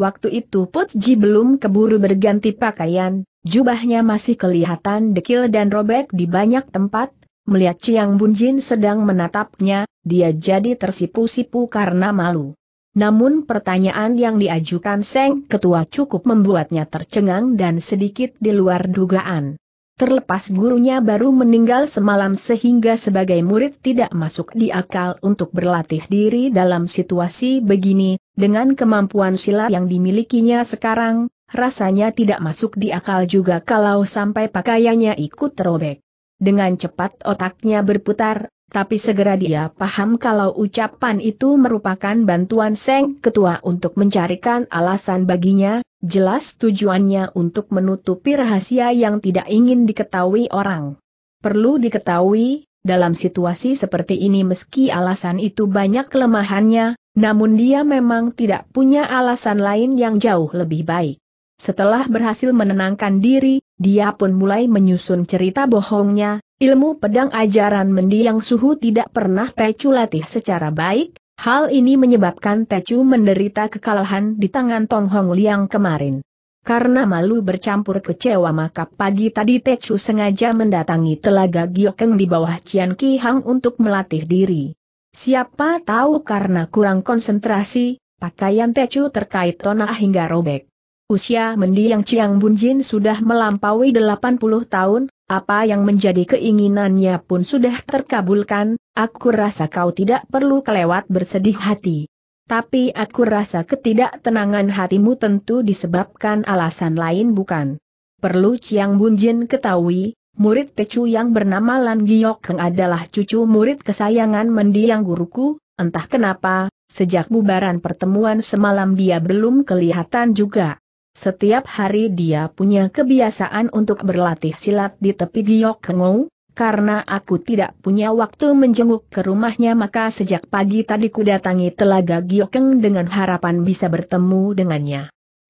Waktu itu Potji belum keburu berganti pakaian, jubahnya masih kelihatan dekil dan robek di banyak tempat, Melihat Chiang Bunjin sedang menatapnya, dia jadi tersipu-sipu karena malu. Namun pertanyaan yang diajukan Seng Ketua cukup membuatnya tercengang dan sedikit di luar dugaan. Terlepas gurunya baru meninggal semalam sehingga sebagai murid tidak masuk di akal untuk berlatih diri dalam situasi begini, dengan kemampuan silat yang dimilikinya sekarang, rasanya tidak masuk di akal juga kalau sampai pakaiannya ikut terobek. Dengan cepat otaknya berputar, tapi segera dia paham kalau ucapan itu merupakan bantuan Seng Ketua untuk mencarikan alasan baginya, jelas tujuannya untuk menutupi rahasia yang tidak ingin diketahui orang. Perlu diketahui, dalam situasi seperti ini meski alasan itu banyak kelemahannya, namun dia memang tidak punya alasan lain yang jauh lebih baik. Setelah berhasil menenangkan diri, dia pun mulai menyusun cerita bohongnya, ilmu pedang ajaran mendiang suhu tidak pernah Tecu latih secara baik, hal ini menyebabkan Tecu menderita kekalahan di tangan Tong Hong Liang kemarin. Karena malu bercampur kecewa maka pagi tadi Tecu sengaja mendatangi telaga Giokeng di bawah Cian Ki Hang untuk melatih diri. Siapa tahu karena kurang konsentrasi, pakaian Tecu terkait tonah hingga robek. Usia mendiang Chiang Bunjin sudah melampaui 80 tahun, apa yang menjadi keinginannya pun sudah terkabulkan, aku rasa kau tidak perlu kelewat bersedih hati. Tapi aku rasa ketidaktenangan hatimu tentu disebabkan alasan lain bukan. Perlu Chiang Bunjin ketahui, murid Tecu yang bernama Lan Giok Heng adalah cucu murid kesayangan mendiang guruku, entah kenapa, sejak bubaran pertemuan semalam dia belum kelihatan juga. Setiap hari dia punya kebiasaan untuk berlatih silat di tepi giok kengou, karena aku tidak punya waktu menjenguk ke rumahnya maka sejak pagi tadi kudatangi telaga giokeng dengan harapan bisa bertemu dengannya.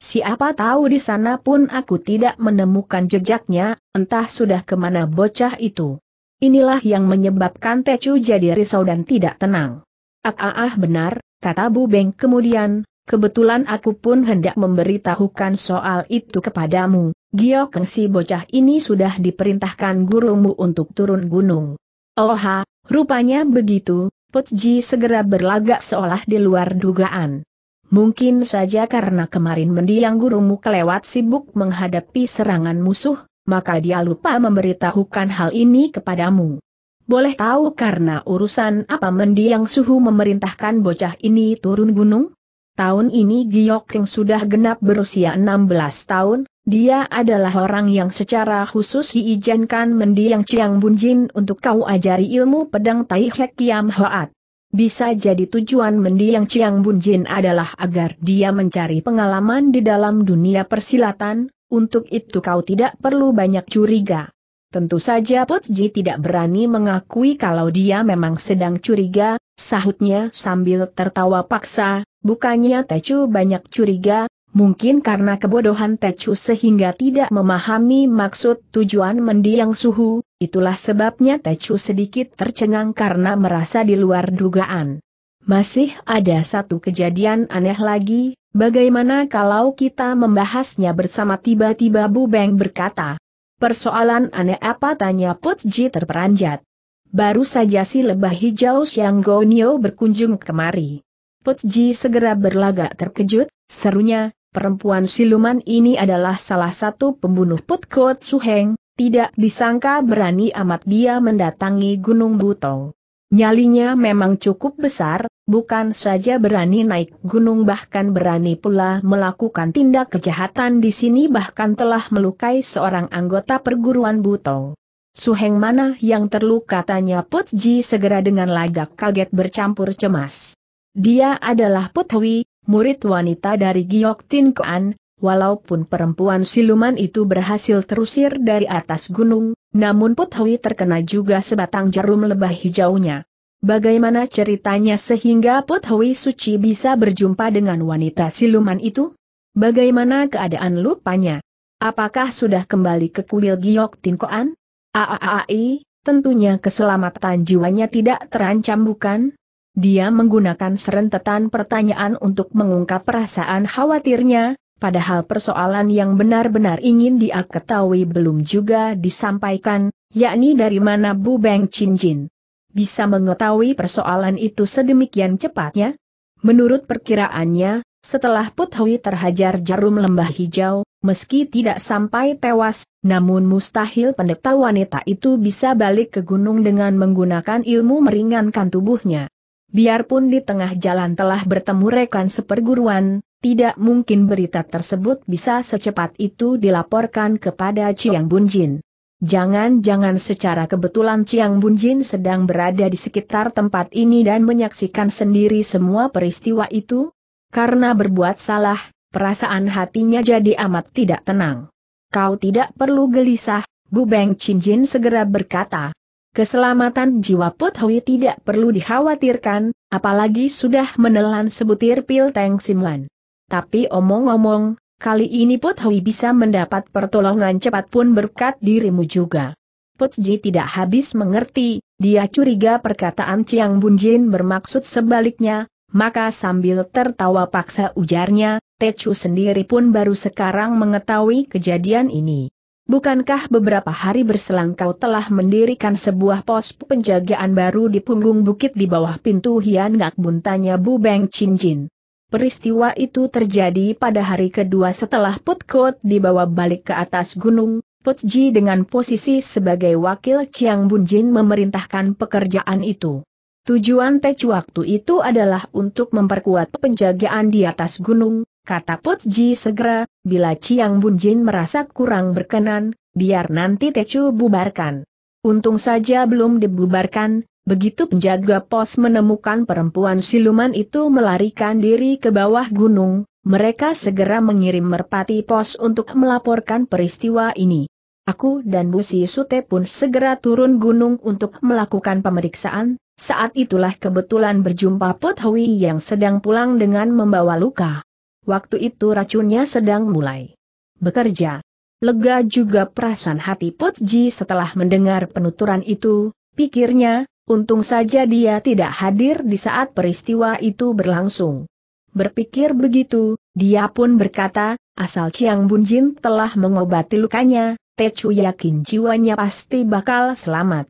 Siapa tahu di sana pun aku tidak menemukan jejaknya, entah sudah kemana bocah itu. Inilah yang menyebabkan Tecu jadi risau dan tidak tenang. Ah ah, ah benar, kata Bu Beng kemudian, Kebetulan aku pun hendak memberitahukan soal itu kepadamu. Gio si bocah ini sudah diperintahkan gurumu untuk turun gunung. Oha, rupanya begitu, Putji segera berlagak seolah di luar dugaan. Mungkin saja karena kemarin mendiang gurumu kelewat sibuk menghadapi serangan musuh, maka dia lupa memberitahukan hal ini kepadamu. Boleh tahu karena urusan apa mendiang suhu memerintahkan bocah ini turun gunung? Tahun ini Giok yang sudah genap berusia 16 tahun, dia adalah orang yang secara khusus diizinkan mendiang Chiang Bunjin untuk kau ajari ilmu pedang Tai Hek Kiam Hoat. Bisa jadi tujuan mendiang Chiang Bunjin adalah agar dia mencari pengalaman di dalam dunia persilatan, untuk itu kau tidak perlu banyak curiga. Tentu saja Potji tidak berani mengakui kalau dia memang sedang curiga, sahutnya sambil tertawa paksa, bukannya Tecu banyak curiga, mungkin karena kebodohan Tecu sehingga tidak memahami maksud tujuan mendiang suhu, itulah sebabnya Tecu sedikit tercengang karena merasa di luar dugaan. Masih ada satu kejadian aneh lagi, bagaimana kalau kita membahasnya bersama tiba-tiba Bu Beng berkata, Persoalan aneh apa tanya Putji terperanjat. Baru saja si lebah hijau Siang Gonio berkunjung kemari. Putji segera berlagak terkejut, serunya, perempuan siluman ini adalah salah satu pembunuh Putkot Suheng, tidak disangka berani amat dia mendatangi Gunung Butong. Nyalinya memang cukup besar, bukan saja berani naik gunung bahkan berani pula melakukan tindak kejahatan di sini bahkan telah melukai seorang anggota perguruan Butong. Suheng mana yang terluka tanya Putji segera dengan lagak kaget bercampur cemas. Dia adalah Put murid wanita dari Giok Tin Kuan, Walaupun perempuan siluman itu berhasil terusir dari atas gunung, namun Pothui terkena juga sebatang jarum lebah hijaunya. Bagaimana ceritanya sehingga Pothui Suci bisa berjumpa dengan wanita siluman itu? Bagaimana keadaan lupanya? Apakah sudah kembali ke kuil Giok Tinkoan? Aaai, tentunya keselamatan jiwanya tidak terancam bukan? Dia menggunakan serentetan pertanyaan untuk mengungkap perasaan khawatirnya, padahal persoalan yang benar-benar ingin dia ketahui belum juga disampaikan, yakni dari mana Bu Beng Chin Jin bisa mengetahui persoalan itu sedemikian cepatnya? Menurut perkiraannya, setelah Put Hui terhajar jarum lembah hijau, meski tidak sampai tewas, namun mustahil pendeta wanita itu bisa balik ke gunung dengan menggunakan ilmu meringankan tubuhnya biarpun di tengah jalan telah bertemu rekan seperguruan, tidak mungkin berita tersebut bisa secepat itu dilaporkan kepada Chiang Bunjin. Jangan-jangan secara kebetulan Chiang Bunjin sedang berada di sekitar tempat ini dan menyaksikan sendiri semua peristiwa itu? Karena berbuat salah, perasaan hatinya jadi amat tidak tenang. Kau tidak perlu gelisah, Bu Beng Chin Jin segera berkata. Keselamatan jiwa Put Hui tidak perlu dikhawatirkan, apalagi sudah menelan sebutir pil Teng Simuan. Tapi omong-omong, kali ini Put Hui bisa mendapat pertolongan cepat pun berkat dirimu juga. Put Ji tidak habis mengerti, dia curiga perkataan Chiang Bunjin bermaksud sebaliknya, maka sambil tertawa paksa ujarnya, Techu sendiri pun baru sekarang mengetahui kejadian ini. Bukankah beberapa hari berselang kau telah mendirikan sebuah pos penjagaan baru di punggung bukit di bawah pintu Hian Ngak Bun Bu Beng Chin Jin. Peristiwa itu terjadi pada hari kedua setelah Put Kot dibawa balik ke atas gunung, Put Ji dengan posisi sebagai wakil Chiang Bun Jin memerintahkan pekerjaan itu. Tujuan Tech waktu itu adalah untuk memperkuat penjagaan di atas gunung, kata Potji segera, bila Ciang Bunjin merasa kurang berkenan, biar nanti Tecu bubarkan. Untung saja belum dibubarkan, begitu penjaga pos menemukan perempuan siluman itu melarikan diri ke bawah gunung, mereka segera mengirim merpati pos untuk melaporkan peristiwa ini. Aku dan Busi Sute pun segera turun gunung untuk melakukan pemeriksaan, saat itulah kebetulan berjumpa Pot Hui yang sedang pulang dengan membawa luka. Waktu itu racunnya sedang mulai bekerja. Lega juga perasaan hati Potji setelah mendengar penuturan itu, pikirnya, untung saja dia tidak hadir di saat peristiwa itu berlangsung. Berpikir begitu, dia pun berkata, asal Chiang Bunjin telah mengobati lukanya, Tecu yakin jiwanya pasti bakal selamat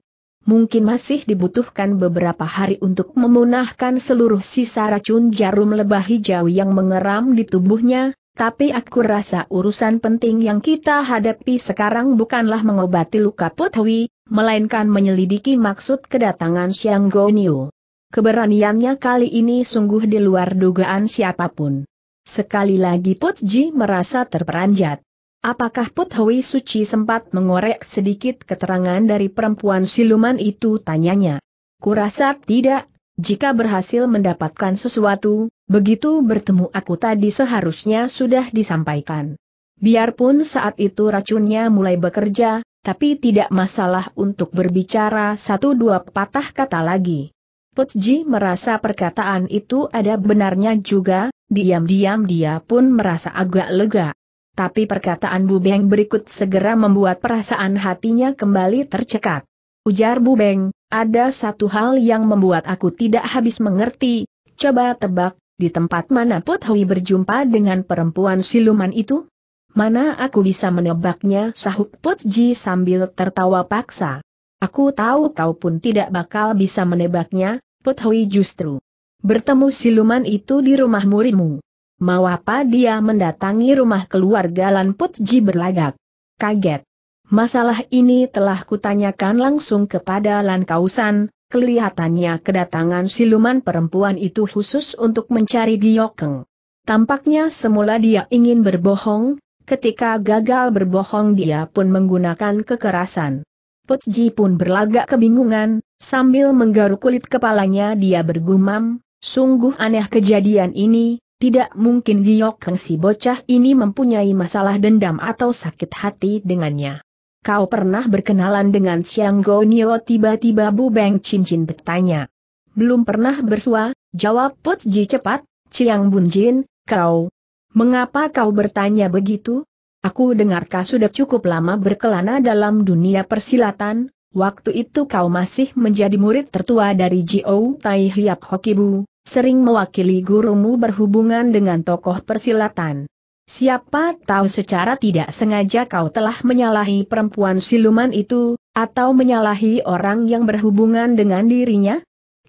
mungkin masih dibutuhkan beberapa hari untuk memunahkan seluruh sisa racun jarum lebah hijau yang mengeram di tubuhnya, tapi aku rasa urusan penting yang kita hadapi sekarang bukanlah mengobati luka Putwi, melainkan menyelidiki maksud kedatangan Xiang Goniu. Keberaniannya kali ini sungguh di luar dugaan siapapun. Sekali lagi Putji merasa terperanjat. Apakah Put Hui Suci sempat mengorek sedikit keterangan dari perempuan siluman itu tanyanya? Kurasa tidak, jika berhasil mendapatkan sesuatu, begitu bertemu aku tadi seharusnya sudah disampaikan. Biarpun saat itu racunnya mulai bekerja, tapi tidak masalah untuk berbicara satu dua patah kata lagi. Putji merasa perkataan itu ada benarnya juga, diam-diam dia pun merasa agak lega tapi perkataan Bu Beng berikut segera membuat perasaan hatinya kembali tercekat. Ujar Bu Beng, ada satu hal yang membuat aku tidak habis mengerti, coba tebak, di tempat mana Put Hui berjumpa dengan perempuan siluman itu? Mana aku bisa menebaknya sahut Put Ji sambil tertawa paksa. Aku tahu kau pun tidak bakal bisa menebaknya, Put Hui justru bertemu siluman itu di rumah muridmu mau apa dia mendatangi rumah keluarga Lan Putji berlagak. Kaget. Masalah ini telah kutanyakan langsung kepada Lan Kausan, kelihatannya kedatangan siluman perempuan itu khusus untuk mencari Giokeng. Tampaknya semula dia ingin berbohong, ketika gagal berbohong dia pun menggunakan kekerasan. Putji pun berlagak kebingungan, sambil menggaruk kulit kepalanya dia bergumam, sungguh aneh kejadian ini, tidak mungkin Giok Keng si bocah ini mempunyai masalah dendam atau sakit hati dengannya. Kau pernah berkenalan dengan Siang Gonio tiba-tiba Bu Beng Cincin bertanya. Belum pernah bersua, jawab Put Ji cepat, Bun Bunjin, kau. Mengapa kau bertanya begitu? Aku dengar kau sudah cukup lama berkelana dalam dunia persilatan, waktu itu kau masih menjadi murid tertua dari Jiou Tai Hiap Hokibu, sering mewakili gurumu berhubungan dengan tokoh persilatan. Siapa tahu secara tidak sengaja kau telah menyalahi perempuan siluman itu, atau menyalahi orang yang berhubungan dengan dirinya?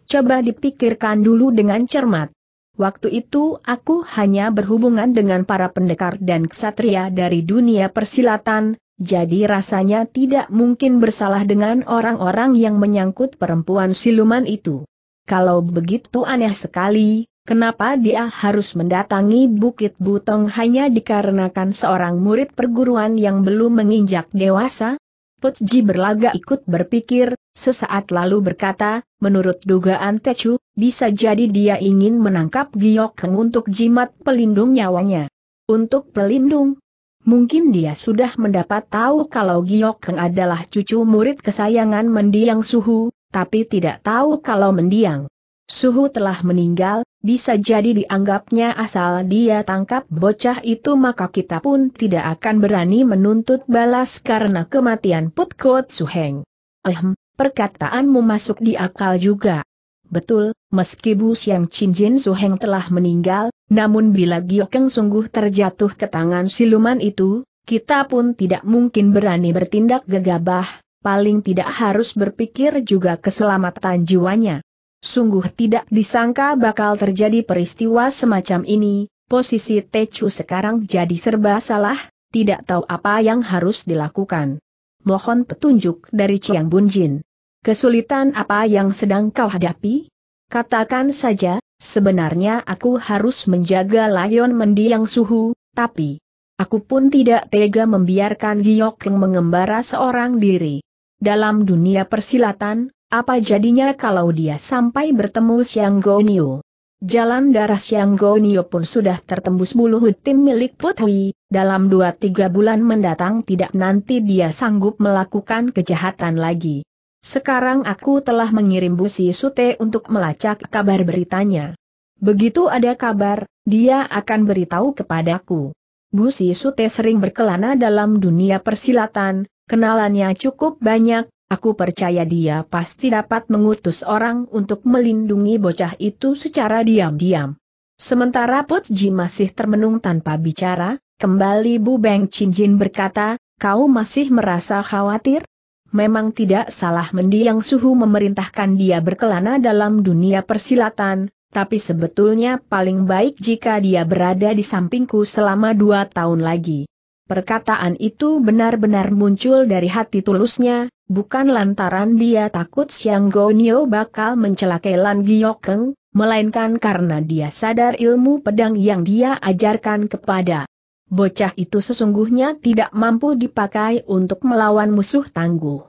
Coba dipikirkan dulu dengan cermat. Waktu itu aku hanya berhubungan dengan para pendekar dan ksatria dari dunia persilatan, jadi rasanya tidak mungkin bersalah dengan orang-orang yang menyangkut perempuan siluman itu kalau begitu aneh sekali, kenapa dia harus mendatangi Bukit Butong hanya dikarenakan seorang murid perguruan yang belum menginjak dewasa? Putji berlagak ikut berpikir, sesaat lalu berkata, menurut dugaan Techu, bisa jadi dia ingin menangkap Giok Keng untuk jimat pelindung nyawanya. Untuk pelindung, Mungkin dia sudah mendapat tahu kalau Giok Keng adalah cucu murid kesayangan mendiang suhu, tapi tidak tahu kalau mendiang. Suhu telah meninggal, bisa jadi dianggapnya asal dia tangkap bocah itu maka kita pun tidak akan berani menuntut balas karena kematian Put Su Suheng. Ehem, perkataanmu masuk di akal juga. Betul, meski Bus Yang cincin Jin Suheng telah meninggal, namun bila Giokeng sungguh terjatuh ke tangan siluman itu, kita pun tidak mungkin berani bertindak gegabah, paling tidak harus berpikir juga keselamatan jiwanya. Sungguh tidak disangka bakal terjadi peristiwa semacam ini, posisi Techu sekarang jadi serba salah, tidak tahu apa yang harus dilakukan. Mohon petunjuk dari Chiang Bunjin. Kesulitan apa yang sedang kau hadapi? Katakan saja, sebenarnya aku harus menjaga layon mendiang suhu, tapi aku pun tidak tega membiarkan Giok yang mengembara seorang diri dalam dunia persilatan, apa jadinya kalau dia sampai bertemu Siang Gonio? Jalan darah Siang Gonio pun sudah tertembus bulu tim milik Putri, dalam 2-3 bulan mendatang tidak nanti dia sanggup melakukan kejahatan lagi. Sekarang aku telah mengirim Busi Sute untuk melacak kabar beritanya. Begitu ada kabar, dia akan beritahu kepadaku. Busi Sute sering berkelana dalam dunia persilatan, Kenalannya cukup banyak, aku percaya dia pasti dapat mengutus orang untuk melindungi bocah itu secara diam-diam. Sementara Putji masih termenung tanpa bicara, kembali Bu Beng Chin Jin berkata, kau masih merasa khawatir? Memang tidak salah mendiang suhu memerintahkan dia berkelana dalam dunia persilatan, tapi sebetulnya paling baik jika dia berada di sampingku selama dua tahun lagi. Perkataan itu benar-benar muncul dari hati tulusnya, bukan lantaran dia takut Siang Gonyo bakal mencelakai Lan Giokeng, melainkan karena dia sadar ilmu pedang yang dia ajarkan kepada bocah itu sesungguhnya tidak mampu dipakai untuk melawan musuh tangguh.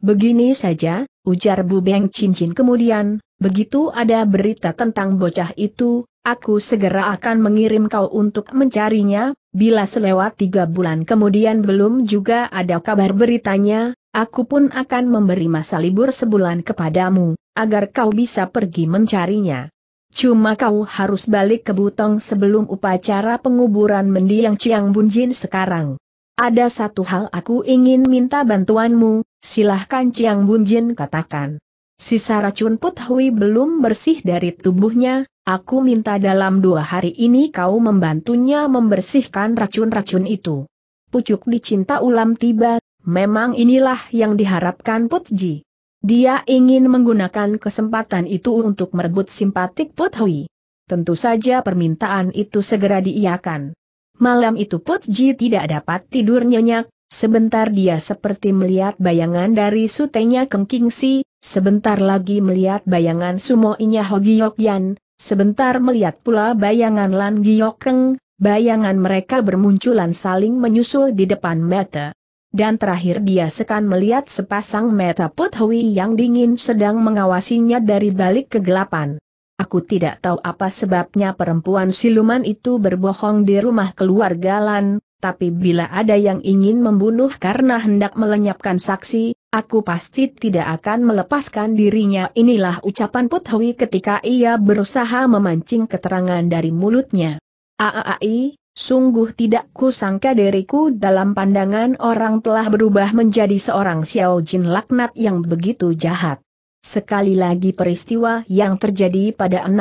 Begini saja, ujar Bu Beng Cincin kemudian, begitu ada berita tentang bocah itu, Aku segera akan mengirim kau untuk mencarinya, bila selewat tiga bulan kemudian belum juga ada kabar beritanya, aku pun akan memberi masa libur sebulan kepadamu, agar kau bisa pergi mencarinya. Cuma kau harus balik ke Butong sebelum upacara penguburan mendiang Ciang Bunjin sekarang. Ada satu hal aku ingin minta bantuanmu, silahkan Ciang Bunjin katakan. Sisa racun Put Hui belum bersih dari tubuhnya, Aku minta dalam dua hari ini kau membantunya membersihkan racun-racun itu. Pucuk dicinta ulam tiba, memang inilah yang diharapkan Putji. Dia ingin menggunakan kesempatan itu untuk merebut simpatik Puthui. Tentu saja permintaan itu segera diiakan. Malam itu Putji tidak dapat tidur nyenyak, sebentar dia seperti melihat bayangan dari sutenya Kengkingsi, sebentar lagi melihat bayangan sumoinya Hogyokyan, Sebentar melihat pula bayangan Lan Giokeng, bayangan mereka bermunculan saling menyusul di depan mata. Dan terakhir dia sekan melihat sepasang mata Put Hui yang dingin sedang mengawasinya dari balik kegelapan. Aku tidak tahu apa sebabnya perempuan siluman itu berbohong di rumah keluarga Lan, tapi bila ada yang ingin membunuh karena hendak melenyapkan saksi, Aku pasti tidak akan melepaskan dirinya inilah ucapan Puthawi ketika ia berusaha memancing keterangan dari mulutnya. Aai, sungguh tidak kusangka diriku dalam pandangan orang telah berubah menjadi seorang Xiao Jin laknat yang begitu jahat. Sekali lagi peristiwa yang terjadi pada 16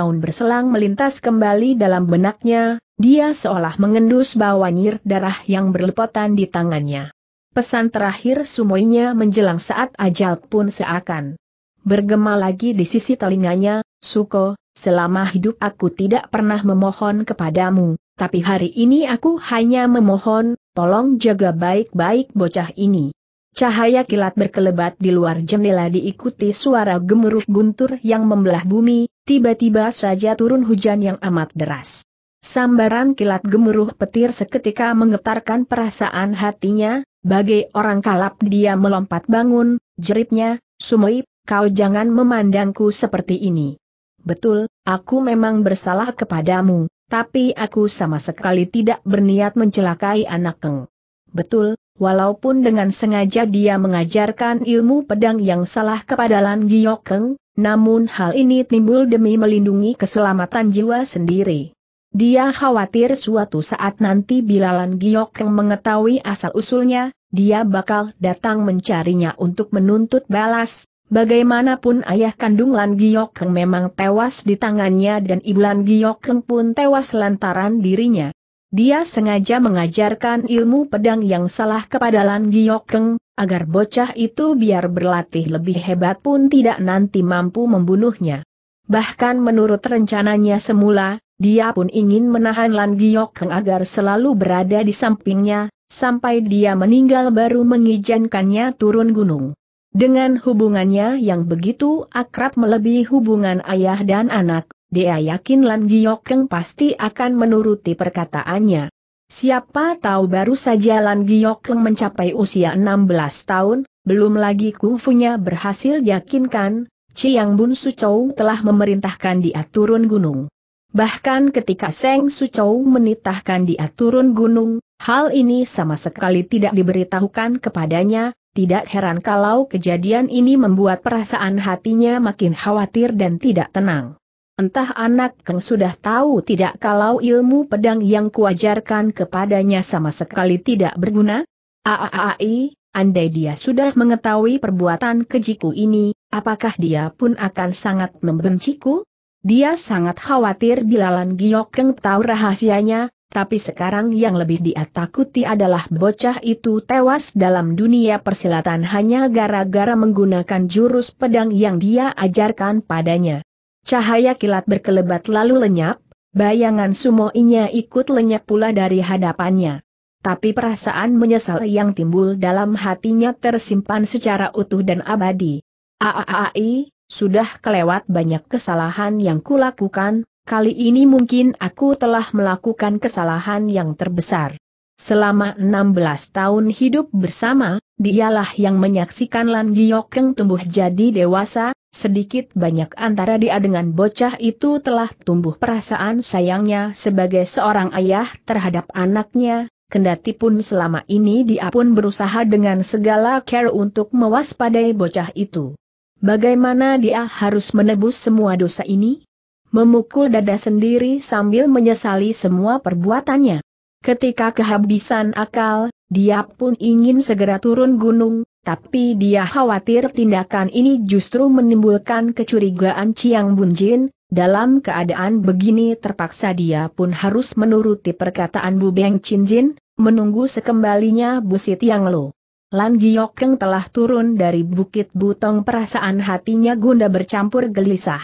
tahun berselang melintas kembali dalam benaknya, dia seolah mengendus nyir darah yang berlepotan di tangannya. Pesan terakhir sumoinya menjelang saat ajal pun seakan. Bergema lagi di sisi telinganya, Suko, selama hidup aku tidak pernah memohon kepadamu, tapi hari ini aku hanya memohon, tolong jaga baik-baik bocah ini. Cahaya kilat berkelebat di luar jendela diikuti suara gemuruh guntur yang membelah bumi, tiba-tiba saja turun hujan yang amat deras. Sambaran kilat gemuruh petir seketika menggetarkan perasaan hatinya, Bagai orang kalap dia melompat bangun, jeritnya, Sumoip, kau jangan memandangku seperti ini. Betul, aku memang bersalah kepadamu, tapi aku sama sekali tidak berniat mencelakai anak Keng. Betul, walaupun dengan sengaja dia mengajarkan ilmu pedang yang salah kepada Lan Giok Keng, namun hal ini timbul demi melindungi keselamatan jiwa sendiri. Dia khawatir suatu saat nanti bilalan Lan Giok yang mengetahui asal-usulnya, dia bakal datang mencarinya untuk menuntut balas. Bagaimanapun ayah kandung Lan Giokeng memang tewas di tangannya dan ibu Lan Giok pun tewas lantaran dirinya. Dia sengaja mengajarkan ilmu pedang yang salah kepada Lan Giokeng, agar bocah itu biar berlatih lebih hebat pun tidak nanti mampu membunuhnya. Bahkan menurut rencananya semula, dia pun ingin menahan Lan Giok agar selalu berada di sampingnya, sampai dia meninggal baru mengizinkannya turun gunung. Dengan hubungannya yang begitu akrab melebihi hubungan ayah dan anak, dia yakin Lan Giok pasti akan menuruti perkataannya. Siapa tahu baru saja Lan Giok mencapai usia 16 tahun, belum lagi kungfunya berhasil yakinkan, Chiang Bun Su Chou telah memerintahkan dia turun gunung. Bahkan ketika Seng Sucou menitahkan dia turun gunung, hal ini sama sekali tidak diberitahukan kepadanya, tidak heran kalau kejadian ini membuat perasaan hatinya makin khawatir dan tidak tenang. Entah anak Keng sudah tahu tidak kalau ilmu pedang yang kuajarkan kepadanya sama sekali tidak berguna? Aaai, andai dia sudah mengetahui perbuatan kejiku ini, apakah dia pun akan sangat membenciku? Dia sangat khawatir bila Lan Giok Keng tahu rahasianya, tapi sekarang yang lebih dia takuti adalah bocah itu tewas dalam dunia persilatan hanya gara-gara menggunakan jurus pedang yang dia ajarkan padanya. Cahaya kilat berkelebat lalu lenyap, bayangan sumoinya ikut lenyap pula dari hadapannya. Tapi perasaan menyesal yang timbul dalam hatinya tersimpan secara utuh dan abadi. Aaai, sudah kelewat banyak kesalahan yang kulakukan, kali ini mungkin aku telah melakukan kesalahan yang terbesar. Selama 16 tahun hidup bersama, dialah yang menyaksikan Lan Giokeng tumbuh jadi dewasa, sedikit banyak antara dia dengan bocah itu telah tumbuh perasaan sayangnya sebagai seorang ayah terhadap anaknya, kendati pun selama ini dia pun berusaha dengan segala care untuk mewaspadai bocah itu. Bagaimana dia harus menebus semua dosa ini? Memukul dada sendiri sambil menyesali semua perbuatannya. Ketika kehabisan akal, dia pun ingin segera turun gunung, tapi dia khawatir tindakan ini justru menimbulkan kecurigaan Chiang Bunjin, dalam keadaan begini terpaksa dia pun harus menuruti perkataan Bu Beng Chin Jin, menunggu sekembalinya Bu Yang Lo. Lan Giokeng telah turun dari Bukit Butong perasaan hatinya gunda bercampur gelisah.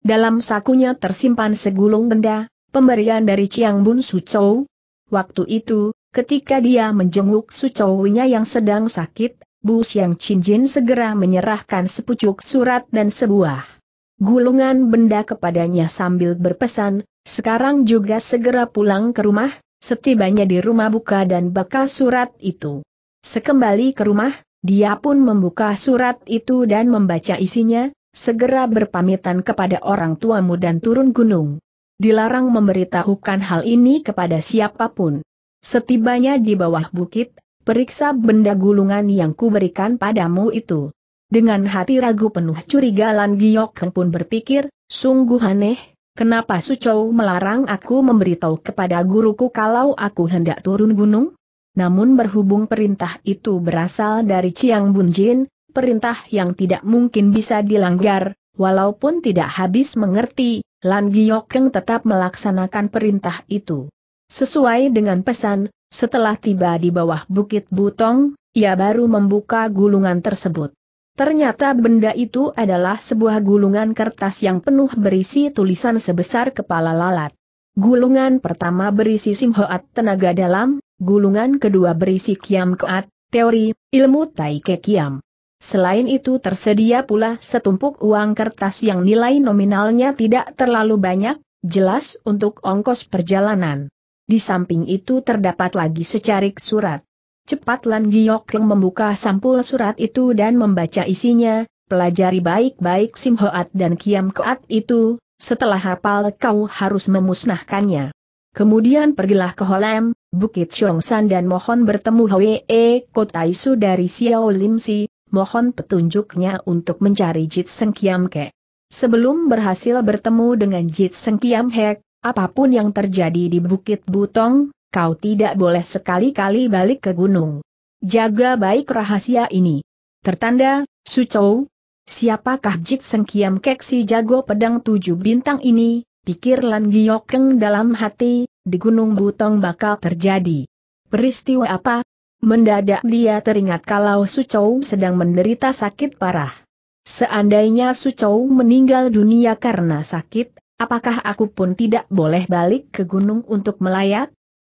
Dalam sakunya tersimpan segulung benda, pemberian dari Chiang Bun Sucou. Waktu itu, ketika dia menjenguk Suchoo-nya yang sedang sakit, Bu Xiang Jin segera menyerahkan sepucuk surat dan sebuah gulungan benda kepadanya sambil berpesan, sekarang juga segera pulang ke rumah, setibanya di rumah buka dan bakal surat itu. Sekembali ke rumah, dia pun membuka surat itu dan membaca isinya, segera berpamitan kepada orang tuamu dan turun gunung. Dilarang memberitahukan hal ini kepada siapapun. Setibanya di bawah bukit, periksa benda gulungan yang kuberikan padamu itu. Dengan hati ragu penuh curiga Lan Giok pun berpikir, sungguh aneh, kenapa Sucou melarang aku memberitahu kepada guruku kalau aku hendak turun gunung? namun berhubung perintah itu berasal dari Chiang Bunjin, perintah yang tidak mungkin bisa dilanggar, walaupun tidak habis mengerti, Lan Giokeng tetap melaksanakan perintah itu. Sesuai dengan pesan, setelah tiba di bawah Bukit Butong, ia baru membuka gulungan tersebut. Ternyata benda itu adalah sebuah gulungan kertas yang penuh berisi tulisan sebesar kepala lalat. Gulungan pertama berisi simhoat tenaga dalam, Gulungan kedua berisi Kiam keat, teori, ilmu Tai Ke Kiam. Selain itu tersedia pula setumpuk uang kertas yang nilai nominalnya tidak terlalu banyak, jelas untuk ongkos perjalanan. Di samping itu terdapat lagi secarik surat. Cepat Lan Giok Leng membuka sampul surat itu dan membaca isinya, pelajari baik-baik Sim Hoat dan Kiam Koat itu, setelah hafal kau harus memusnahkannya. Kemudian pergilah ke Holem, Bukit Siongsan dan mohon bertemu Hwee Kotaisu dari Xiao Limsi, mohon petunjuknya untuk mencari Jit Seng Kiam Ke. Sebelum berhasil bertemu dengan Jit Seng Kiam Hek, apapun yang terjadi di Bukit Butong, kau tidak boleh sekali-kali balik ke gunung. Jaga baik rahasia ini. Tertanda, Sucou, siapakah Jit Seng Kiam Kek si jago pedang tujuh bintang ini, pikir Lan Giokeng dalam hati, di Gunung Butong bakal terjadi. Peristiwa apa? Mendadak dia teringat kalau Sucou sedang menderita sakit parah. Seandainya Sucou meninggal dunia karena sakit, apakah aku pun tidak boleh balik ke gunung untuk melayat?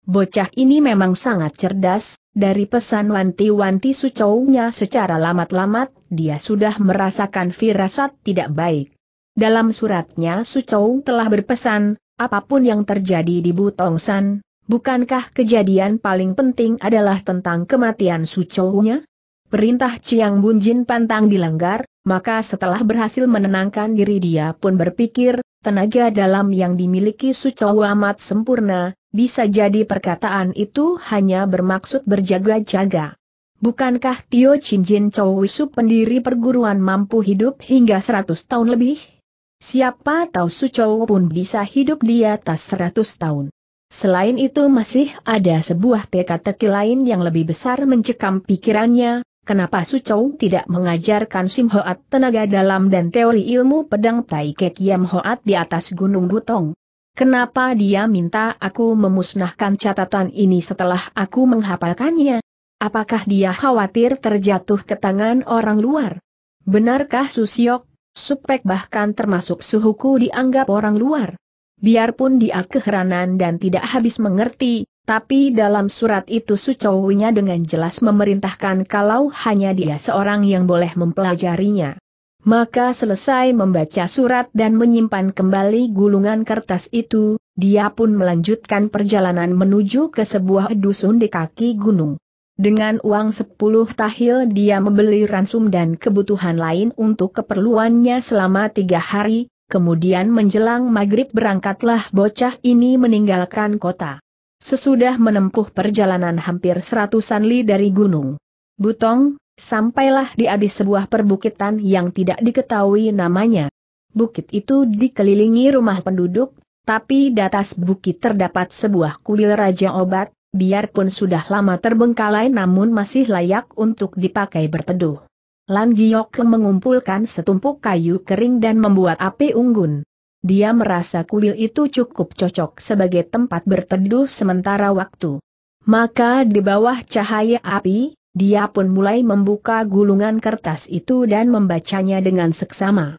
Bocah ini memang sangat cerdas, dari pesan wanti-wanti Sucou-nya secara lamat-lamat, dia sudah merasakan firasat tidak baik. Dalam suratnya Sucou telah berpesan, apapun yang terjadi di Butongsan, bukankah kejadian paling penting adalah tentang kematian Sucowunya? Perintah Chiang Bunjin pantang dilanggar, maka setelah berhasil menenangkan diri dia pun berpikir, tenaga dalam yang dimiliki Sucowu amat sempurna, bisa jadi perkataan itu hanya bermaksud berjaga-jaga. Bukankah Tio Chin Chou Wisu pendiri perguruan mampu hidup hingga 100 tahun lebih? Siapa tahu sucow pun bisa hidup di atas 100 tahun. Selain itu masih ada sebuah teka-teki lain yang lebih besar mencekam pikirannya, kenapa sucow tidak mengajarkan Sim Hoat tenaga dalam dan teori ilmu pedang Tai Kek Yam Hoat di atas Gunung Butong. Kenapa dia minta aku memusnahkan catatan ini setelah aku menghafalkannya? Apakah dia khawatir terjatuh ke tangan orang luar? Benarkah Susiok Supek bahkan termasuk suhuku dianggap orang luar. Biarpun dia keheranan dan tidak habis mengerti, tapi dalam surat itu sucowunya dengan jelas memerintahkan kalau hanya dia seorang yang boleh mempelajarinya. Maka selesai membaca surat dan menyimpan kembali gulungan kertas itu, dia pun melanjutkan perjalanan menuju ke sebuah dusun di kaki gunung. Dengan uang 10 tahil dia membeli ransum dan kebutuhan lain untuk keperluannya selama tiga hari, kemudian menjelang maghrib berangkatlah bocah ini meninggalkan kota. Sesudah menempuh perjalanan hampir seratusan li dari gunung Butong, sampailah di di sebuah perbukitan yang tidak diketahui namanya. Bukit itu dikelilingi rumah penduduk, tapi di atas bukit terdapat sebuah kuil Raja Obat, biarpun sudah lama terbengkalai namun masih layak untuk dipakai berteduh. Lan Giok mengumpulkan setumpuk kayu kering dan membuat api unggun. Dia merasa kuil itu cukup cocok sebagai tempat berteduh sementara waktu. Maka di bawah cahaya api, dia pun mulai membuka gulungan kertas itu dan membacanya dengan seksama.